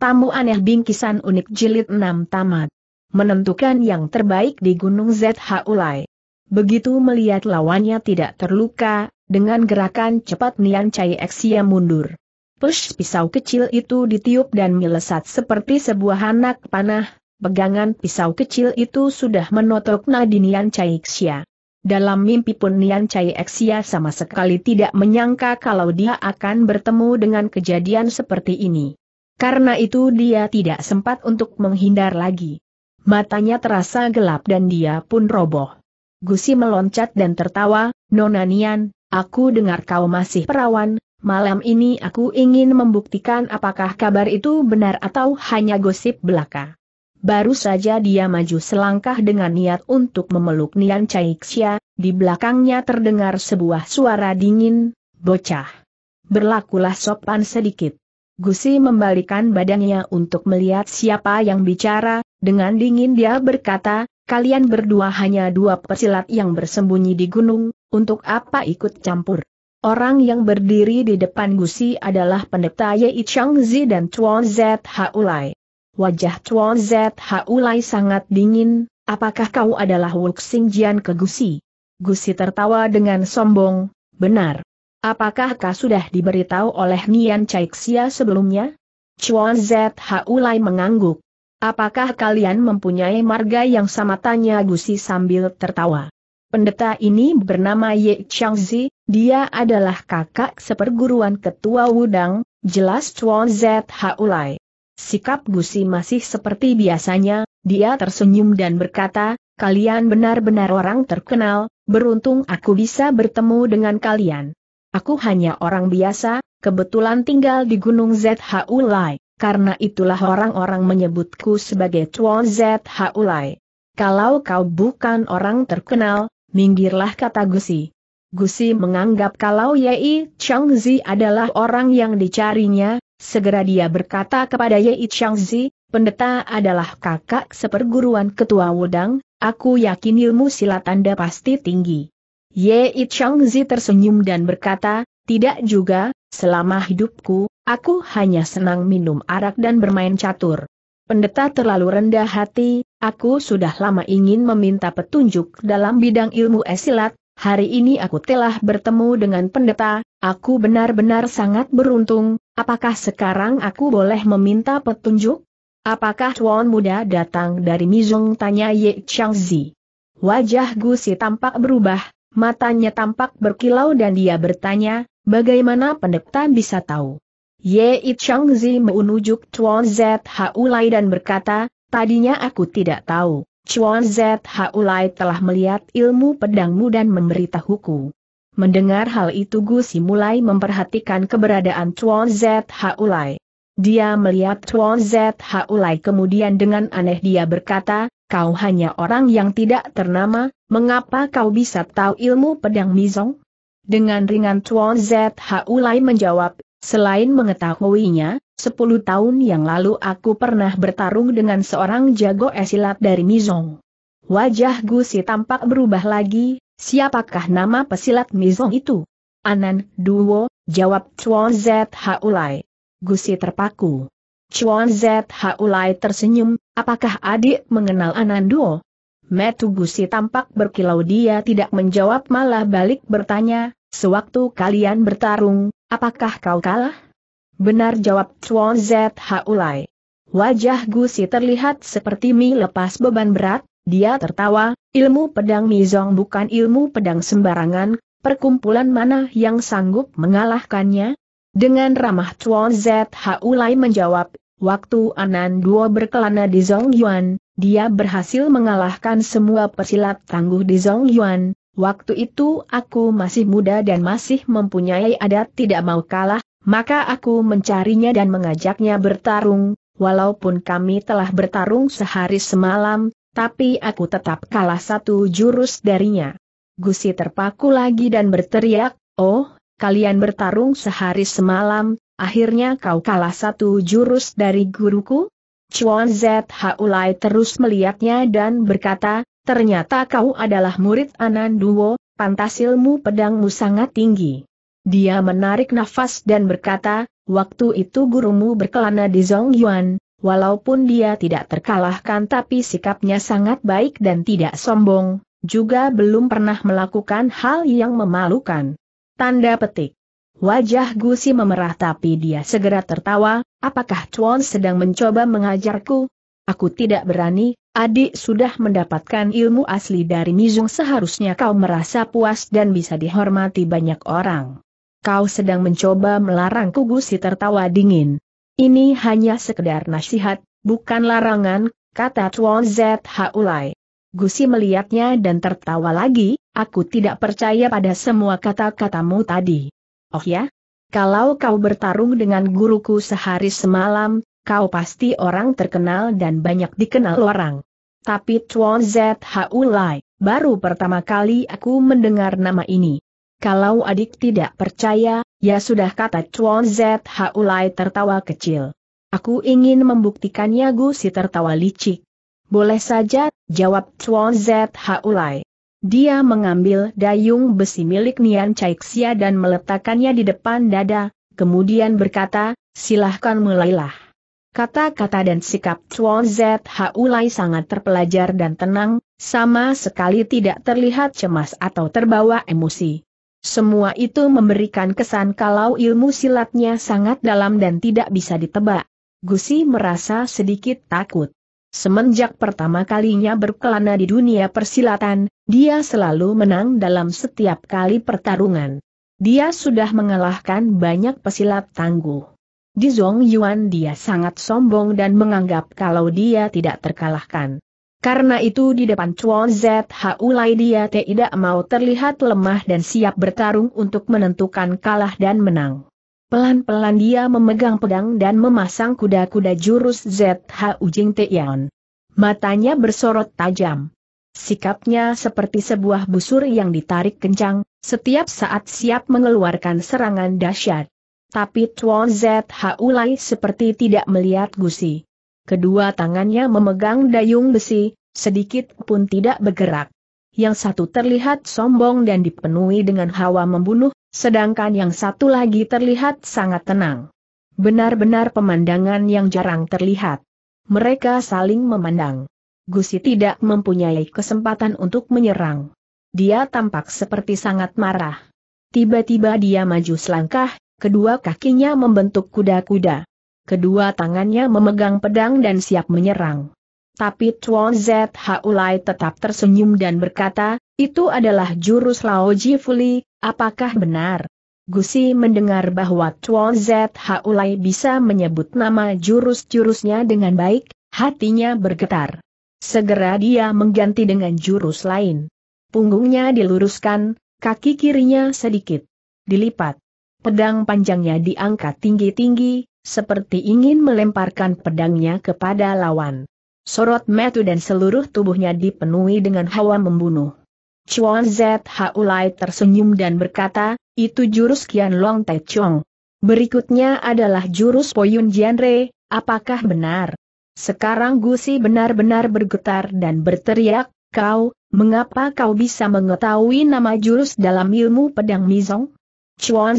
Tamu aneh bingkisan unik jilid 6 tamat. Menentukan yang terbaik di Gunung ZH Begitu melihat lawannya tidak terluka, dengan gerakan cepat Nian Chai Xia mundur. Push pisau kecil itu ditiup dan melesat seperti sebuah anak panah, pegangan pisau kecil itu sudah menotok nadi Nian Chai Xia. Dalam mimpi pun Nian Chai Xia sama sekali tidak menyangka kalau dia akan bertemu dengan kejadian seperti ini. Karena itu dia tidak sempat untuk menghindar lagi. Matanya terasa gelap dan dia pun roboh. Gusi meloncat dan tertawa, Nonanian, aku dengar kau masih perawan, malam ini aku ingin membuktikan apakah kabar itu benar atau hanya gosip belaka. Baru saja dia maju selangkah dengan niat untuk memeluk Nian Caixia, di belakangnya terdengar sebuah suara dingin, bocah. Berlakulah sopan sedikit. Gusi membalikan badannya untuk melihat siapa yang bicara, dengan dingin dia berkata, kalian berdua hanya dua pesilat yang bersembunyi di gunung, untuk apa ikut campur? Orang yang berdiri di depan Gusi adalah pendeta Yei Changzi dan Chuan Zhaulai. Wajah Chuan Zhaulai sangat dingin, apakah kau adalah Wuxing Jian ke Gusi? Gusi tertawa dengan sombong, benar. Apakah kau sudah diberitahu oleh Nian Caixia sebelumnya? Chuan Zhu Lai mengangguk. Apakah kalian mempunyai marga yang sama tanya Gusi sambil tertawa. Pendeta ini bernama Ye Changzi, dia adalah kakak seperguruan ketua Wudang, jelas Chuan Zhu Lai. Sikap Gusi masih seperti biasanya, dia tersenyum dan berkata, kalian benar-benar orang terkenal, beruntung aku bisa bertemu dengan kalian. Aku hanya orang biasa, kebetulan tinggal di Gunung Zhaulai, karena itulah orang-orang menyebutku sebagai Chuan Zhaulai. Kalau kau bukan orang terkenal, minggirlah kata Gusi. Gusi menganggap kalau Yei Changzi adalah orang yang dicarinya, segera dia berkata kepada Yei Changzi, pendeta adalah kakak seperguruan ketua Wudang, aku yakin ilmu silat Anda pasti tinggi. Ye It Changzi tersenyum dan berkata, tidak juga, selama hidupku, aku hanya senang minum arak dan bermain catur. Pendeta terlalu rendah hati, aku sudah lama ingin meminta petunjuk dalam bidang ilmu esilat, hari ini aku telah bertemu dengan pendeta, aku benar-benar sangat beruntung, apakah sekarang aku boleh meminta petunjuk? Apakah Tuan Muda datang dari Mizong? Tanya Ye Changzi. Wajah Gusi tampak berubah, Matanya tampak berkilau dan dia bertanya, bagaimana pendekta bisa tahu? Ye It Changzi menunjuk Chuan Lai dan berkata, tadinya aku tidak tahu. Chuan Lai telah melihat ilmu pedangmu dan memberitahuku. Mendengar hal itu Gu Si mulai memperhatikan keberadaan Chuan Lai. Dia melihat Tuan Lai kemudian dengan aneh dia berkata, kau hanya orang yang tidak ternama, mengapa kau bisa tahu ilmu pedang Mizong? Dengan ringan Tuan Lai menjawab, Selain mengetahuinya, 10 tahun yang lalu aku pernah bertarung dengan seorang jago esilat dari Mizong. Wajah Gusi tampak berubah lagi, siapakah nama pesilat Mizong itu? Anan Duo, jawab Tuan Chuan Lai. Gusi terpaku. Chuan Zhaulai tersenyum, apakah adik mengenal Ananduo? Metu Gusi tampak berkilau dia tidak menjawab malah balik bertanya, sewaktu kalian bertarung, apakah kau kalah? Benar jawab Chuan Zhaulai. Wajah Gusi terlihat seperti mi lepas beban berat, dia tertawa, ilmu pedang Mizong bukan ilmu pedang sembarangan, perkumpulan mana yang sanggup mengalahkannya? Dengan ramah Chuan ZHU Lai menjawab, waktu Anan Duo berkelana di Zongyuan, dia berhasil mengalahkan semua pesilat tangguh di Zongyuan, waktu itu aku masih muda dan masih mempunyai adat tidak mau kalah, maka aku mencarinya dan mengajaknya bertarung, walaupun kami telah bertarung sehari semalam, tapi aku tetap kalah satu jurus darinya. Gusi terpaku lagi dan berteriak, oh, kalian bertarung sehari semalam, akhirnya kau kalah satu jurus dari guruku? Chuan Zhaulai terus melihatnya dan berkata, ternyata kau adalah murid Anan Duo, pantas ilmu pedangmu sangat tinggi. Dia menarik nafas dan berkata, waktu itu gurumu berkelana di Zongyuan, walaupun dia tidak terkalahkan tapi sikapnya sangat baik dan tidak sombong, juga belum pernah melakukan hal yang memalukan. Tanda petik. Wajah Gusi memerah tapi dia segera tertawa, apakah Chuan sedang mencoba mengajarku? Aku tidak berani, adik sudah mendapatkan ilmu asli dari Mizung seharusnya kau merasa puas dan bisa dihormati banyak orang. Kau sedang mencoba melarangku Gusi tertawa dingin. Ini hanya sekedar nasihat, bukan larangan, kata Chuan Zha Ulai. Gusi melihatnya dan tertawa lagi, aku tidak percaya pada semua kata-katamu tadi. Oh ya? Kalau kau bertarung dengan guruku sehari semalam, kau pasti orang terkenal dan banyak dikenal orang. Tapi Chuan ZHU Lai, baru pertama kali aku mendengar nama ini. Kalau adik tidak percaya, ya sudah kata Chuan ZHU Lai tertawa kecil. Aku ingin membuktikannya Gusi tertawa licik. Boleh saja, jawab Chuan Zhaolai. Dia mengambil dayung besi milik Nian Caixia dan meletakkannya di depan dada, kemudian berkata, silahkan mulailah. Kata-kata dan sikap Chuan Zhaolai sangat terpelajar dan tenang, sama sekali tidak terlihat cemas atau terbawa emosi. Semua itu memberikan kesan kalau ilmu silatnya sangat dalam dan tidak bisa ditebak. Gusi merasa sedikit takut. Semenjak pertama kalinya berkelana di dunia persilatan, dia selalu menang dalam setiap kali pertarungan. Dia sudah mengalahkan banyak pesilat tangguh. Di Zhong Yuan dia sangat sombong dan menganggap kalau dia tidak terkalahkan. Karena itu di depan Chuan ZHU Lai dia tidak mau terlihat lemah dan siap bertarung untuk menentukan kalah dan menang. Pelan-pelan dia memegang pedang dan memasang kuda-kuda jurus ZH Ujing Tian. Matanya bersorot tajam. Sikapnya seperti sebuah busur yang ditarik kencang, setiap saat siap mengeluarkan serangan dahsyat. Tapi Tuan ZH Ulai seperti tidak melihat gusi. Kedua tangannya memegang dayung besi, sedikit pun tidak bergerak. Yang satu terlihat sombong dan dipenuhi dengan hawa membunuh, Sedangkan yang satu lagi terlihat sangat tenang. Benar-benar pemandangan yang jarang terlihat. Mereka saling memandang. Gusi tidak mempunyai kesempatan untuk menyerang. Dia tampak seperti sangat marah. Tiba-tiba dia maju selangkah, kedua kakinya membentuk kuda-kuda. Kedua tangannya memegang pedang dan siap menyerang. Tapi Chuan Zhaulai tetap tersenyum dan berkata, itu adalah jurus Lao Ji Fuli, Apakah benar? Gusi mendengar bahwa Chuan Zhaulai bisa menyebut nama jurus-jurusnya dengan baik, hatinya bergetar. Segera dia mengganti dengan jurus lain. Punggungnya diluruskan, kaki kirinya sedikit dilipat. Pedang panjangnya diangkat tinggi-tinggi, seperti ingin melemparkan pedangnya kepada lawan. Sorot metu dan seluruh tubuhnya dipenuhi dengan hawa membunuh. Chuan Lai tersenyum dan berkata, itu jurus Kian Long Te Chong. Berikutnya adalah jurus Poyun Jianre, apakah benar? Sekarang Gusi benar-benar bergetar dan berteriak, kau, mengapa kau bisa mengetahui nama jurus dalam ilmu pedang Mizong? Chuan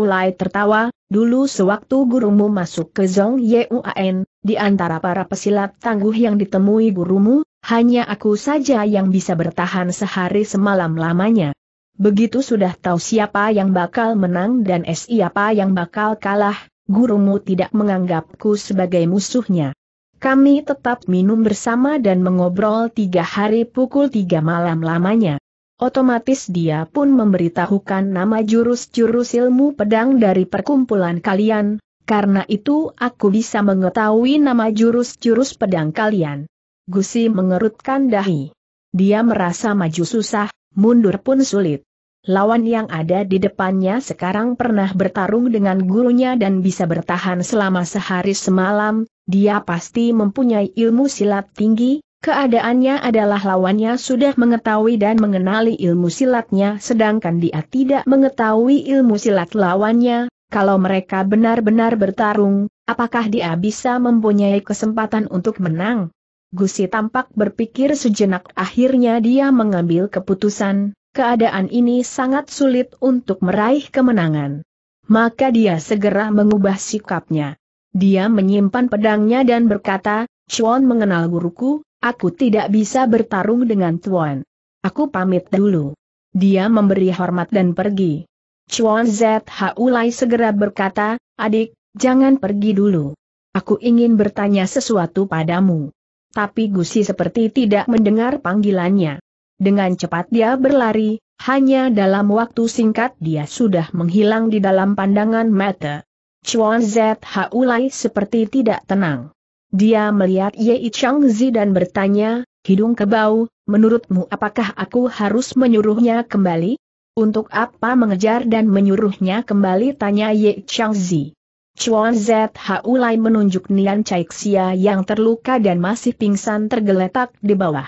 Lai tertawa, dulu sewaktu gurumu masuk ke Zong Yuan, di antara para pesilat tangguh yang ditemui gurumu, hanya aku saja yang bisa bertahan sehari semalam lamanya. Begitu sudah tahu siapa yang bakal menang dan eh, siapa yang bakal kalah, gurumu tidak menganggapku sebagai musuhnya. Kami tetap minum bersama dan mengobrol tiga hari pukul tiga malam lamanya. Otomatis dia pun memberitahukan nama jurus-jurus ilmu pedang dari perkumpulan kalian, karena itu aku bisa mengetahui nama jurus-jurus pedang kalian. Gusi mengerutkan dahi. Dia merasa maju susah, mundur pun sulit. Lawan yang ada di depannya sekarang pernah bertarung dengan gurunya dan bisa bertahan selama sehari semalam, dia pasti mempunyai ilmu silat tinggi, Keadaannya adalah lawannya sudah mengetahui dan mengenali ilmu silatnya sedangkan dia tidak mengetahui ilmu silat lawannya, kalau mereka benar-benar bertarung, apakah dia bisa mempunyai kesempatan untuk menang? Gusi tampak berpikir sejenak akhirnya dia mengambil keputusan, keadaan ini sangat sulit untuk meraih kemenangan. Maka dia segera mengubah sikapnya. Dia menyimpan pedangnya dan berkata, Chuan mengenal guruku, aku tidak bisa bertarung dengan Tuan. Aku pamit dulu. Dia memberi hormat dan pergi. Chuan ZHU Lai segera berkata, adik, jangan pergi dulu. Aku ingin bertanya sesuatu padamu tapi Gusi seperti tidak mendengar panggilannya. Dengan cepat dia berlari, hanya dalam waktu singkat dia sudah menghilang di dalam pandangan mata. Chuan Zhu Lai seperti tidak tenang. Dia melihat Ye Changzi dan bertanya, hidung kebau, menurutmu apakah aku harus menyuruhnya kembali? Untuk apa mengejar dan menyuruhnya kembali tanya Ye Changzi. Chuan Zhu Lai menunjuk Nian Caixia yang terluka dan masih pingsan tergeletak di bawah.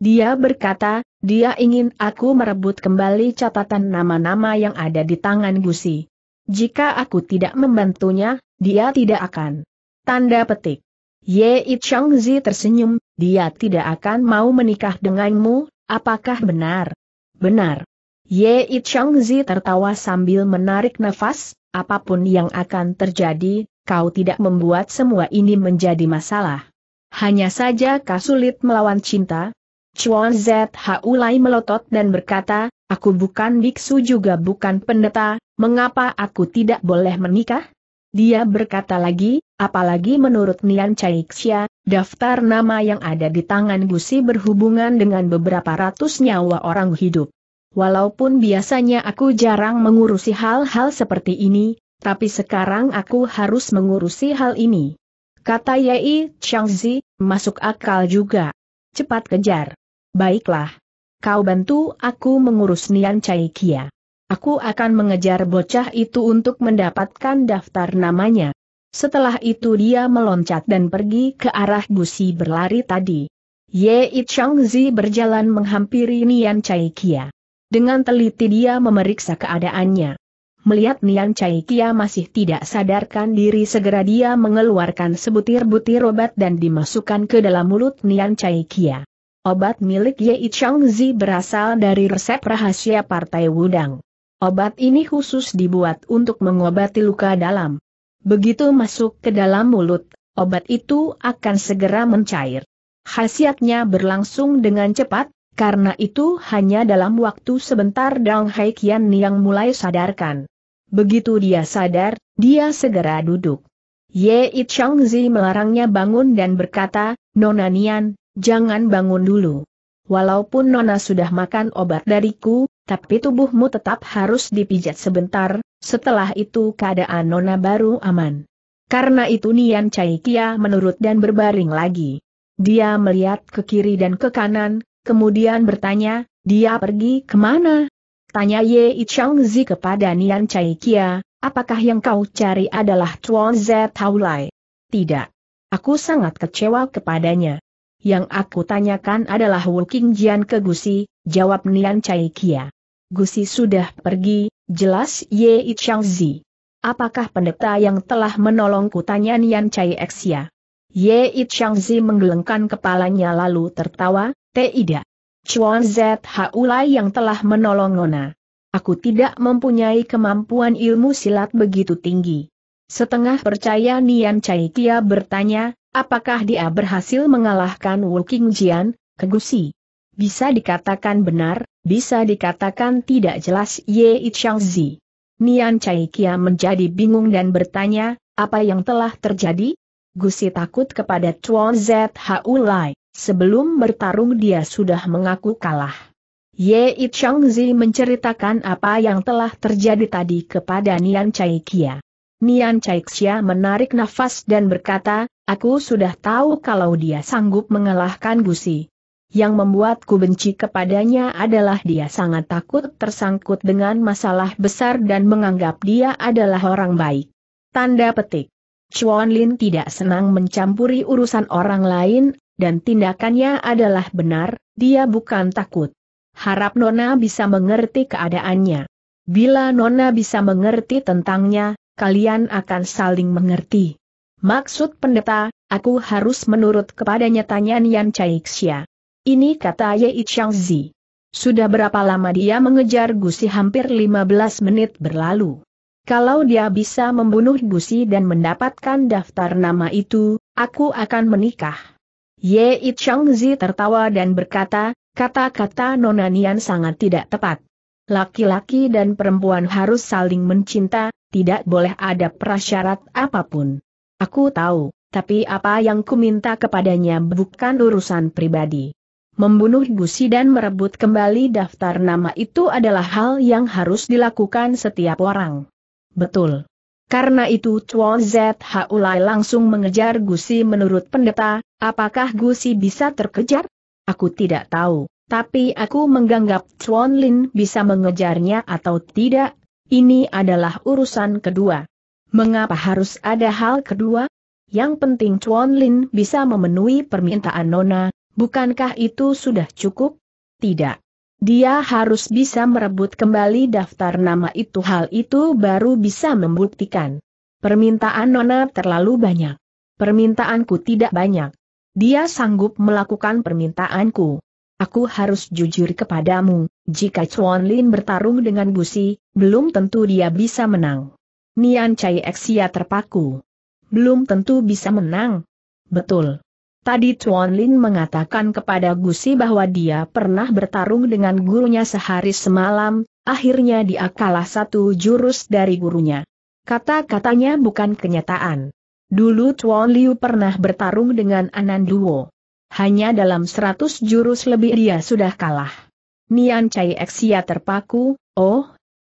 Dia berkata, dia ingin aku merebut kembali catatan nama-nama yang ada di tangan Gusi. Jika aku tidak membantunya, dia tidak akan. Tanda petik. Ye Zi tersenyum, dia tidak akan mau menikah denganmu, apakah benar? Benar. Ye Changzi tertawa sambil menarik nafas, apapun yang akan terjadi, kau tidak membuat semua ini menjadi masalah. Hanya saja kau sulit melawan cinta. Chuan ZHU Lai melotot dan berkata, aku bukan biksu juga bukan pendeta, mengapa aku tidak boleh menikah? Dia berkata lagi, apalagi menurut Nian Caixia, daftar nama yang ada di tangan Gusi berhubungan dengan beberapa ratus nyawa orang hidup. Walaupun biasanya aku jarang mengurusi hal-hal seperti ini, tapi sekarang aku harus mengurusi hal ini. Kata Yai Changzi, masuk akal juga. Cepat kejar. Baiklah. Kau bantu aku mengurus Nian Chai Kia. Aku akan mengejar bocah itu untuk mendapatkan daftar namanya. Setelah itu dia meloncat dan pergi ke arah gusi berlari tadi. Ye Changzi berjalan menghampiri Nian Chai Kia. Dengan teliti dia memeriksa keadaannya. Melihat Nian Chai Kia masih tidak sadarkan diri segera dia mengeluarkan sebutir butir obat dan dimasukkan ke dalam mulut Nian Chai Kia. Obat milik Ye Zi berasal dari resep rahasia Partai Wudang. Obat ini khusus dibuat untuk mengobati luka dalam. Begitu masuk ke dalam mulut, obat itu akan segera mencair. Khasiatnya berlangsung dengan cepat, karena itu hanya dalam waktu sebentar Dang Hai yang mulai sadarkan. Begitu dia sadar, dia segera duduk. Ye It Changzi melarangnya bangun dan berkata, Nona Nian, jangan bangun dulu. Walaupun Nona sudah makan obat dariku, tapi tubuhmu tetap harus dipijat sebentar, setelah itu keadaan Nona baru aman. Karena itu Nian Chaikia menurut dan berbaring lagi. Dia melihat ke kiri dan ke kanan, kemudian bertanya, dia pergi kemana? Tanya Ye Changzi kepada Nian Chai Kia, apakah yang kau cari adalah Chuan Zhe Taulai? Tidak. Aku sangat kecewa kepadanya. Yang aku tanyakan adalah Wu King Jian ke Gusi, jawab Nian Chai Kia. Gusi sudah pergi, jelas Ye Changzi. Apakah pendeta yang telah menolongku tanya Nian Chai Xia? Ye It Zi menggelengkan kepalanya lalu tertawa, tidak. Chuan Lai yang telah menolong Nona. Aku tidak mempunyai kemampuan ilmu silat begitu tinggi. Setengah percaya Nian Chai Kia bertanya, apakah dia berhasil mengalahkan Wu King Jian, kegusi? Bisa dikatakan benar, bisa dikatakan tidak jelas Ye It Zi. Nian Chai Kia menjadi bingung dan bertanya, apa yang telah terjadi? Gusi takut kepada Chuan Zhu Lai, sebelum bertarung dia sudah mengaku kalah. Ye Zi menceritakan apa yang telah terjadi tadi kepada Nian Chaikia. Nian Chaikia menarik nafas dan berkata, aku sudah tahu kalau dia sanggup mengalahkan Gusi. Yang membuatku benci kepadanya adalah dia sangat takut tersangkut dengan masalah besar dan menganggap dia adalah orang baik. Tanda petik. Chuan Lin tidak senang mencampuri urusan orang lain, dan tindakannya adalah benar, dia bukan takut. Harap Nona bisa mengerti keadaannya. Bila Nona bisa mengerti tentangnya, kalian akan saling mengerti. Maksud pendeta, aku harus menurut kepadanya tanya Yan Caixia. Ini kata Ye Changzi. Sudah berapa lama dia mengejar Gusi hampir 15 menit berlalu. Kalau dia bisa membunuh Gusi dan mendapatkan daftar nama itu, aku akan menikah. Ye It Changzi tertawa dan berkata, kata-kata Nonanian sangat tidak tepat. Laki-laki dan perempuan harus saling mencinta, tidak boleh ada prasyarat apapun. Aku tahu, tapi apa yang kuminta kepadanya bukan urusan pribadi. Membunuh Gusi dan merebut kembali daftar nama itu adalah hal yang harus dilakukan setiap orang betul. Karena itu Chuan Lai langsung mengejar Gusi menurut pendeta, apakah Gusi bisa terkejar? Aku tidak tahu, tapi aku menganggap Chuan Lin bisa mengejarnya atau tidak, ini adalah urusan kedua. Mengapa harus ada hal kedua? Yang penting Chuan Lin bisa memenuhi permintaan Nona, bukankah itu sudah cukup? Tidak. Dia harus bisa merebut kembali daftar nama itu hal itu baru bisa membuktikan. Permintaan Nona terlalu banyak. Permintaanku tidak banyak. Dia sanggup melakukan permintaanku. Aku harus jujur kepadamu, jika Chuan Lin bertarung dengan Busi, belum tentu dia bisa menang. Nian Chai Xia terpaku. Belum tentu bisa menang. Betul. Tadi Tuan Lin mengatakan kepada Gusi bahwa dia pernah bertarung dengan gurunya sehari semalam, akhirnya dia kalah satu jurus dari gurunya. Kata-katanya bukan kenyataan. Dulu Tuan Liu pernah bertarung dengan Ananduo, Hanya dalam seratus jurus lebih dia sudah kalah. Nian Chai Xia terpaku, oh.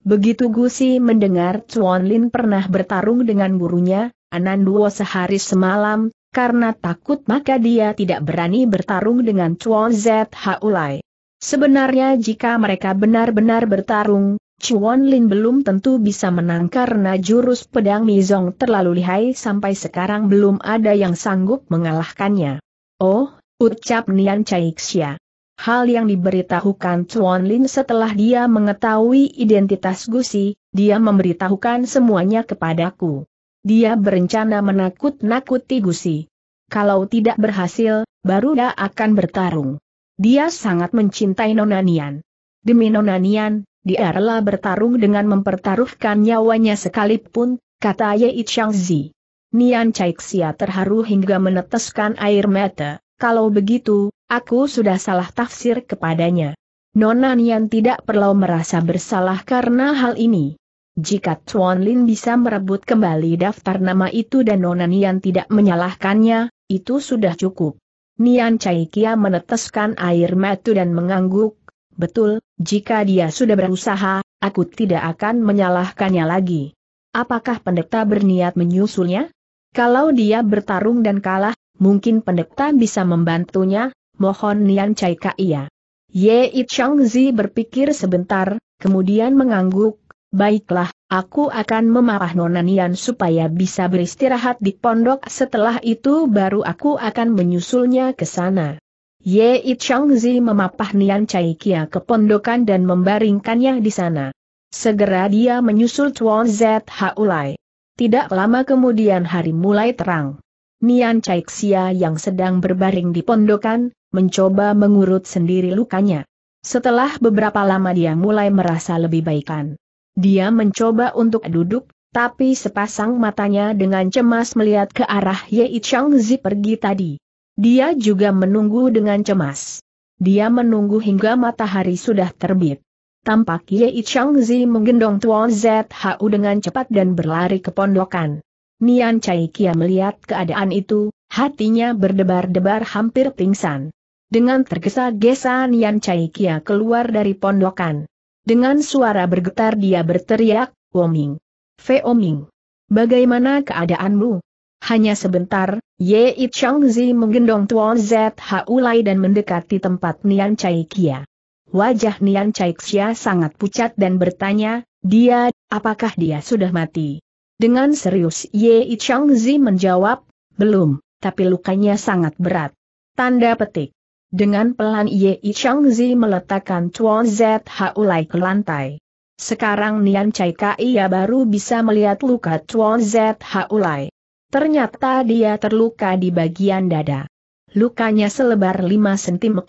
Begitu Gusi mendengar Tuan Lin pernah bertarung dengan gurunya, Ananduo sehari semalam, karena takut maka dia tidak berani bertarung dengan Chuan Zhaulai. Sebenarnya jika mereka benar-benar bertarung, Chuan Lin belum tentu bisa menang karena jurus pedang Mizong terlalu lihai sampai sekarang belum ada yang sanggup mengalahkannya. Oh, ucap Nian Caixia. Hal yang diberitahukan Chuan Lin setelah dia mengetahui identitas Gusi, dia memberitahukan semuanya kepadaku. Dia berencana menakut-nakuti Gusi. Kalau tidak berhasil, baru dia akan bertarung. Dia sangat mencintai Nonanian. Demi Nonanian, dia rela bertarung dengan mempertaruhkan nyawanya sekalipun, kata Ye Changzi. Nian Caixia terharu hingga meneteskan air mata, kalau begitu, aku sudah salah tafsir kepadanya. Nonanian tidak perlu merasa bersalah karena hal ini. Jika Tuan Lin bisa merebut kembali daftar nama itu dan Nona Nian tidak menyalahkannya, itu sudah cukup. Nian Chai Kia meneteskan air mata dan mengangguk, betul, jika dia sudah berusaha, aku tidak akan menyalahkannya lagi. Apakah pendeta berniat menyusulnya? Kalau dia bertarung dan kalah, mungkin pendeta bisa membantunya, mohon Nian Chai Kia. Ye It Changzi berpikir sebentar, kemudian mengangguk, Baiklah, aku akan memarah Nona Nian supaya bisa beristirahat di pondok setelah itu baru aku akan menyusulnya ke sana. Ye It Changzi memapah Nian Chai Kia ke pondokan dan membaringkannya di sana. Segera dia menyusul Chuan Zhaulai. Tidak lama kemudian hari mulai terang. Nian Xia yang sedang berbaring di pondokan, mencoba mengurut sendiri lukanya. Setelah beberapa lama dia mulai merasa lebih baikan. Dia mencoba untuk duduk, tapi sepasang matanya dengan cemas melihat ke arah Ye Changzi pergi tadi. Dia juga menunggu dengan cemas. Dia menunggu hingga matahari sudah terbit. Tampak Ye Changzi menggendong Tuan ZHU dengan cepat dan berlari ke pondokan. Nian Chai Kia melihat keadaan itu, hatinya berdebar-debar hampir pingsan. Dengan tergesa-gesa Nian Chai Kia keluar dari pondokan. Dengan suara bergetar dia berteriak, Woming. Feoming. Bagaimana keadaanmu? Hanya sebentar, Ye It Zi menggendong Tuan ZHU Lai dan mendekati tempat Nian Chai Kia. Wajah Nian Chai Xia sangat pucat dan bertanya, dia, apakah dia sudah mati? Dengan serius Ye It Zi menjawab, belum, tapi lukanya sangat berat. Tanda petik. Dengan pelan Ye Changzi meletakkan Chuan Zhao Lai ke lantai. Sekarang Nian Chai Kai ya baru bisa melihat luka Chuan Zhao Lai. Ternyata dia terluka di bagian dada. Lukanya selebar 5 cm.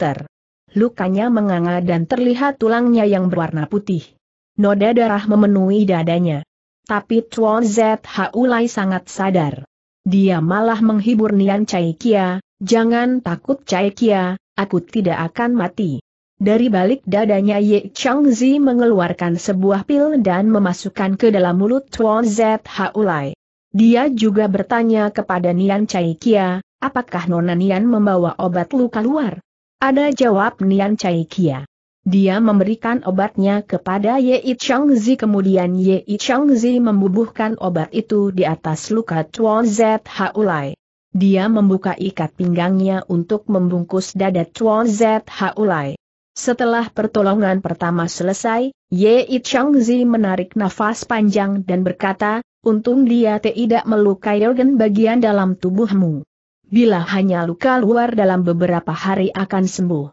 Lukanya menganga dan terlihat tulangnya yang berwarna putih. Noda darah memenuhi dadanya. Tapi Chuan Zhao Lai sangat sadar. Dia malah menghibur Nian Chai Kia, jangan takut Chai Kia, aku tidak akan mati. Dari balik dadanya Ye Changzi mengeluarkan sebuah pil dan memasukkan ke dalam mulut Tuan Zhaulai. Dia juga bertanya kepada Nian Chai Kia, apakah Nona Nian membawa obat luka luar? Ada jawab Nian Chai Kia. Dia memberikan obatnya kepada Ye Changzi kemudian Ye Changzi membubuhkan obat itu di atas luka Tuan Zhaulai. Dia membuka ikat pinggangnya untuk membungkus dada Chuan Zhaulai. Lai. Setelah pertolongan pertama selesai, Ye Changzi menarik nafas panjang dan berkata, untung dia tidak melukai organ bagian dalam tubuhmu. Bila hanya luka luar dalam beberapa hari akan sembuh.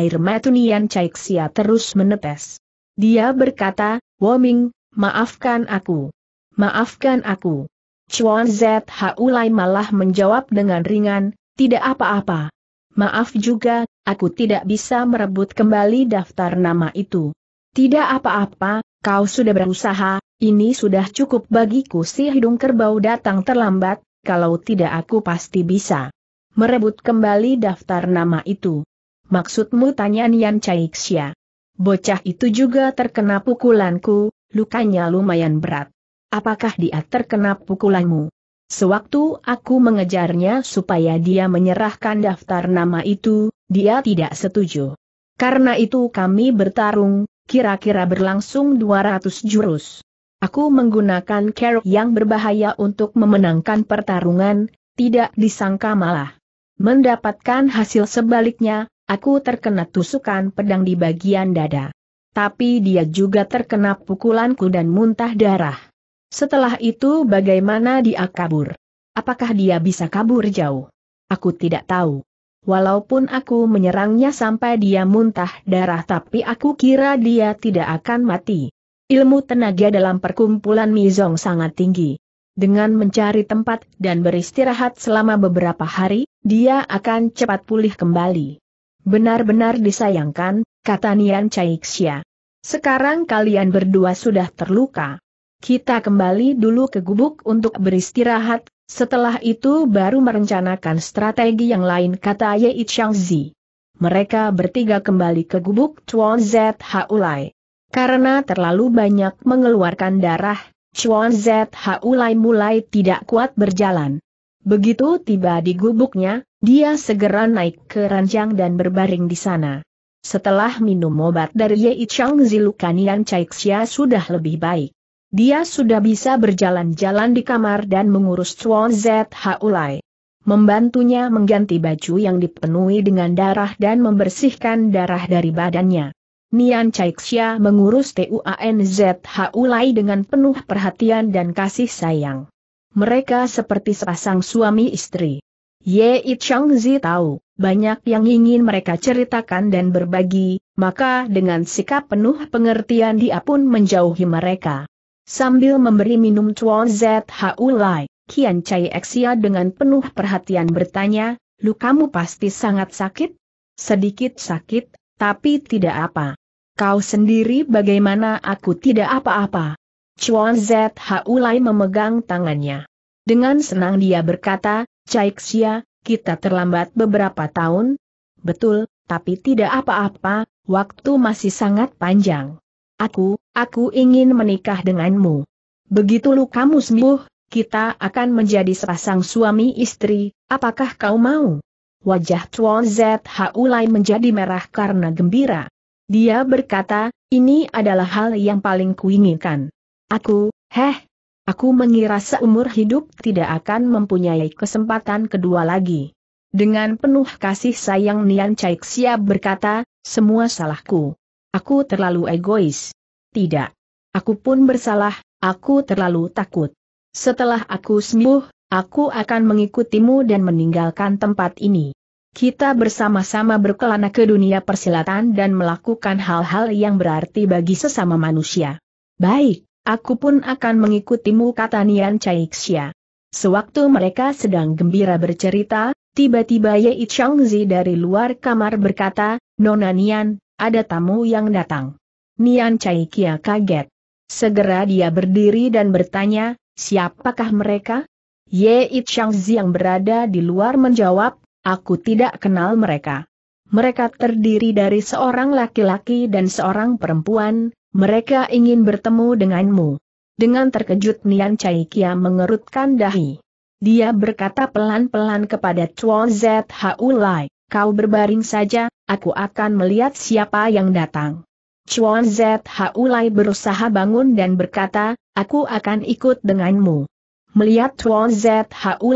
Air mata Nian Caixia terus menetes. Dia berkata, Woming, maafkan aku. Maafkan aku. Chuan Zhu Lai malah menjawab dengan ringan, tidak apa-apa. Maaf juga, aku tidak bisa merebut kembali daftar nama itu. Tidak apa-apa, kau sudah berusaha, ini sudah cukup bagiku si hidung kerbau datang terlambat, kalau tidak aku pasti bisa merebut kembali daftar nama itu. Maksudmu tanya Nian Caixia. Bocah itu juga terkena pukulanku, lukanya lumayan berat. Apakah dia terkena pukulanmu? Sewaktu aku mengejarnya supaya dia menyerahkan daftar nama itu, dia tidak setuju. Karena itu kami bertarung, kira-kira berlangsung 200 jurus. Aku menggunakan keruk yang berbahaya untuk memenangkan pertarungan, tidak disangka malah. Mendapatkan hasil sebaliknya, aku terkena tusukan pedang di bagian dada. Tapi dia juga terkena pukulanku dan muntah darah. Setelah itu bagaimana dia kabur? Apakah dia bisa kabur jauh? Aku tidak tahu. Walaupun aku menyerangnya sampai dia muntah darah tapi aku kira dia tidak akan mati. Ilmu tenaga dalam perkumpulan Mizong sangat tinggi. Dengan mencari tempat dan beristirahat selama beberapa hari, dia akan cepat pulih kembali. Benar-benar disayangkan, kata Nian Caixia. Sekarang kalian berdua sudah terluka. Kita kembali dulu ke gubuk untuk beristirahat, setelah itu baru merencanakan strategi yang lain kata Ye Changzi. Mereka bertiga kembali ke gubuk Chuan Zhaulai. Karena terlalu banyak mengeluarkan darah, Chuan Zhaulai mulai tidak kuat berjalan. Begitu tiba di gubuknya, dia segera naik ke ranjang dan berbaring di sana. Setelah minum obat dari Ye Changzi Lukanian Caixia sudah lebih baik. Dia sudah bisa berjalan-jalan di kamar dan mengurus Chuan ZH Ulai. Membantunya mengganti baju yang dipenuhi dengan darah dan membersihkan darah dari badannya. Nian Caixia mengurus Tuan ZH Ulai dengan penuh perhatian dan kasih sayang. Mereka seperti sepasang suami istri. Ye Changzi tahu, banyak yang ingin mereka ceritakan dan berbagi, maka dengan sikap penuh pengertian dia pun menjauhi mereka. Sambil memberi minum Chuan Zhu Lai, Kian Chai Xia dengan penuh perhatian bertanya, "Lu kamu pasti sangat sakit? Sedikit sakit, tapi tidak apa. Kau sendiri bagaimana aku tidak apa-apa? Chuan Zhu Lai memegang tangannya. Dengan senang dia berkata, Cai Xia, kita terlambat beberapa tahun. Betul, tapi tidak apa-apa, waktu masih sangat panjang. Aku, aku ingin menikah denganmu. Begitu kamu sembuh, kita akan menjadi sepasang suami istri, apakah kau mau? Wajah Chuan ZH Ulai menjadi merah karena gembira. Dia berkata, ini adalah hal yang paling kuinginkan. Aku, heh, aku mengira seumur hidup tidak akan mempunyai kesempatan kedua lagi. Dengan penuh kasih sayang Nian Caixia berkata, semua salahku. Aku terlalu egois. Tidak. Aku pun bersalah, aku terlalu takut. Setelah aku sembuh, aku akan mengikutimu dan meninggalkan tempat ini. Kita bersama-sama berkelana ke dunia persilatan dan melakukan hal-hal yang berarti bagi sesama manusia. Baik, aku pun akan mengikutimu kata Nian Caixia. Sewaktu mereka sedang gembira bercerita, tiba-tiba Ye Changzi dari luar kamar berkata, Nona Nian, ada tamu yang datang. Nian Chai Kia kaget. Segera dia berdiri dan bertanya, siapakah mereka? Ye It Shangzi yang berada di luar menjawab, aku tidak kenal mereka. Mereka terdiri dari seorang laki-laki dan seorang perempuan, mereka ingin bertemu denganmu. Dengan terkejut Nian Chai Kia mengerutkan dahi. Dia berkata pelan-pelan kepada Chuan Zhao Lai, kau berbaring saja, aku akan melihat siapa yang datang. Chuan Lai berusaha bangun dan berkata, aku akan ikut denganmu. Melihat Chuan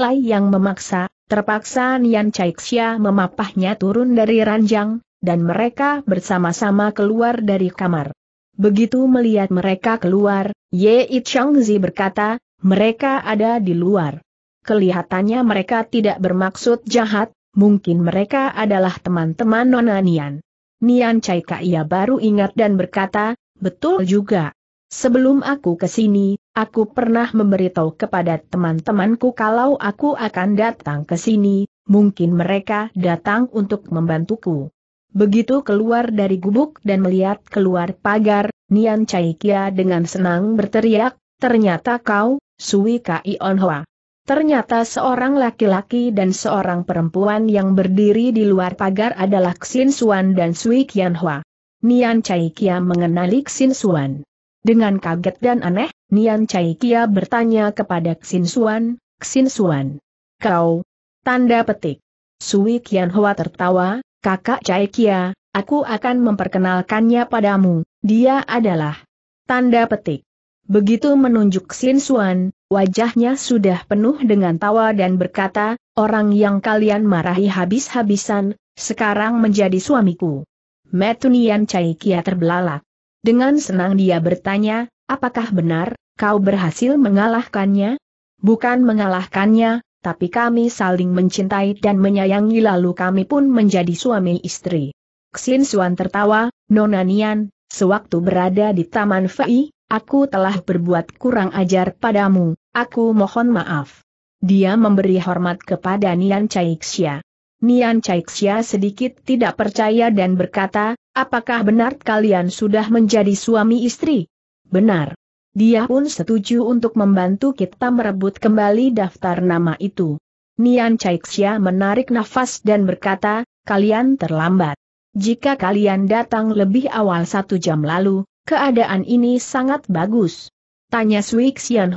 Lai yang memaksa, terpaksa Nian Caixia memapahnya turun dari ranjang, dan mereka bersama-sama keluar dari kamar. Begitu melihat mereka keluar, Ye Changzi berkata, mereka ada di luar. Kelihatannya mereka tidak bermaksud jahat, mungkin mereka adalah teman-teman Nonanian. Nian Chai Kaya baru ingat dan berkata, betul juga. Sebelum aku ke sini, aku pernah memberitahu kepada teman-temanku kalau aku akan datang ke sini, mungkin mereka datang untuk membantuku. Begitu keluar dari gubuk dan melihat keluar pagar, Nian Chai Kia dengan senang berteriak, ternyata kau, Sui Kai Onhwa. Ternyata seorang laki-laki dan seorang perempuan yang berdiri di luar pagar adalah Xin Suan dan Sui Qianhua. Nian Chai Kia mengenali Xin Suan. Dengan kaget dan aneh, Nian Chai Kia bertanya kepada Xin Suan, Xin Suan, Kau? Tanda petik. Sui Qianhua tertawa, kakak Chai Kia, aku akan memperkenalkannya padamu, dia adalah. Tanda petik. Begitu menunjuk Xin Suan, wajahnya sudah penuh dengan tawa dan berkata, orang yang kalian marahi habis-habisan, sekarang menjadi suamiku. Metunian kia terbelalak. Dengan senang dia bertanya, apakah benar, kau berhasil mengalahkannya? Bukan mengalahkannya, tapi kami saling mencintai dan menyayangi lalu kami pun menjadi suami istri. Xin Suan tertawa, Nonanian, sewaktu berada di Taman Fei, aku telah berbuat kurang ajar padamu, aku mohon maaf. Dia memberi hormat kepada Nian Caixia. Nian Caixia sedikit tidak percaya dan berkata, apakah benar kalian sudah menjadi suami istri? Benar. Dia pun setuju untuk membantu kita merebut kembali daftar nama itu. Nian Caixia menarik nafas dan berkata, kalian terlambat. Jika kalian datang lebih awal satu jam lalu, Keadaan ini sangat bagus. Tanya Sui Xian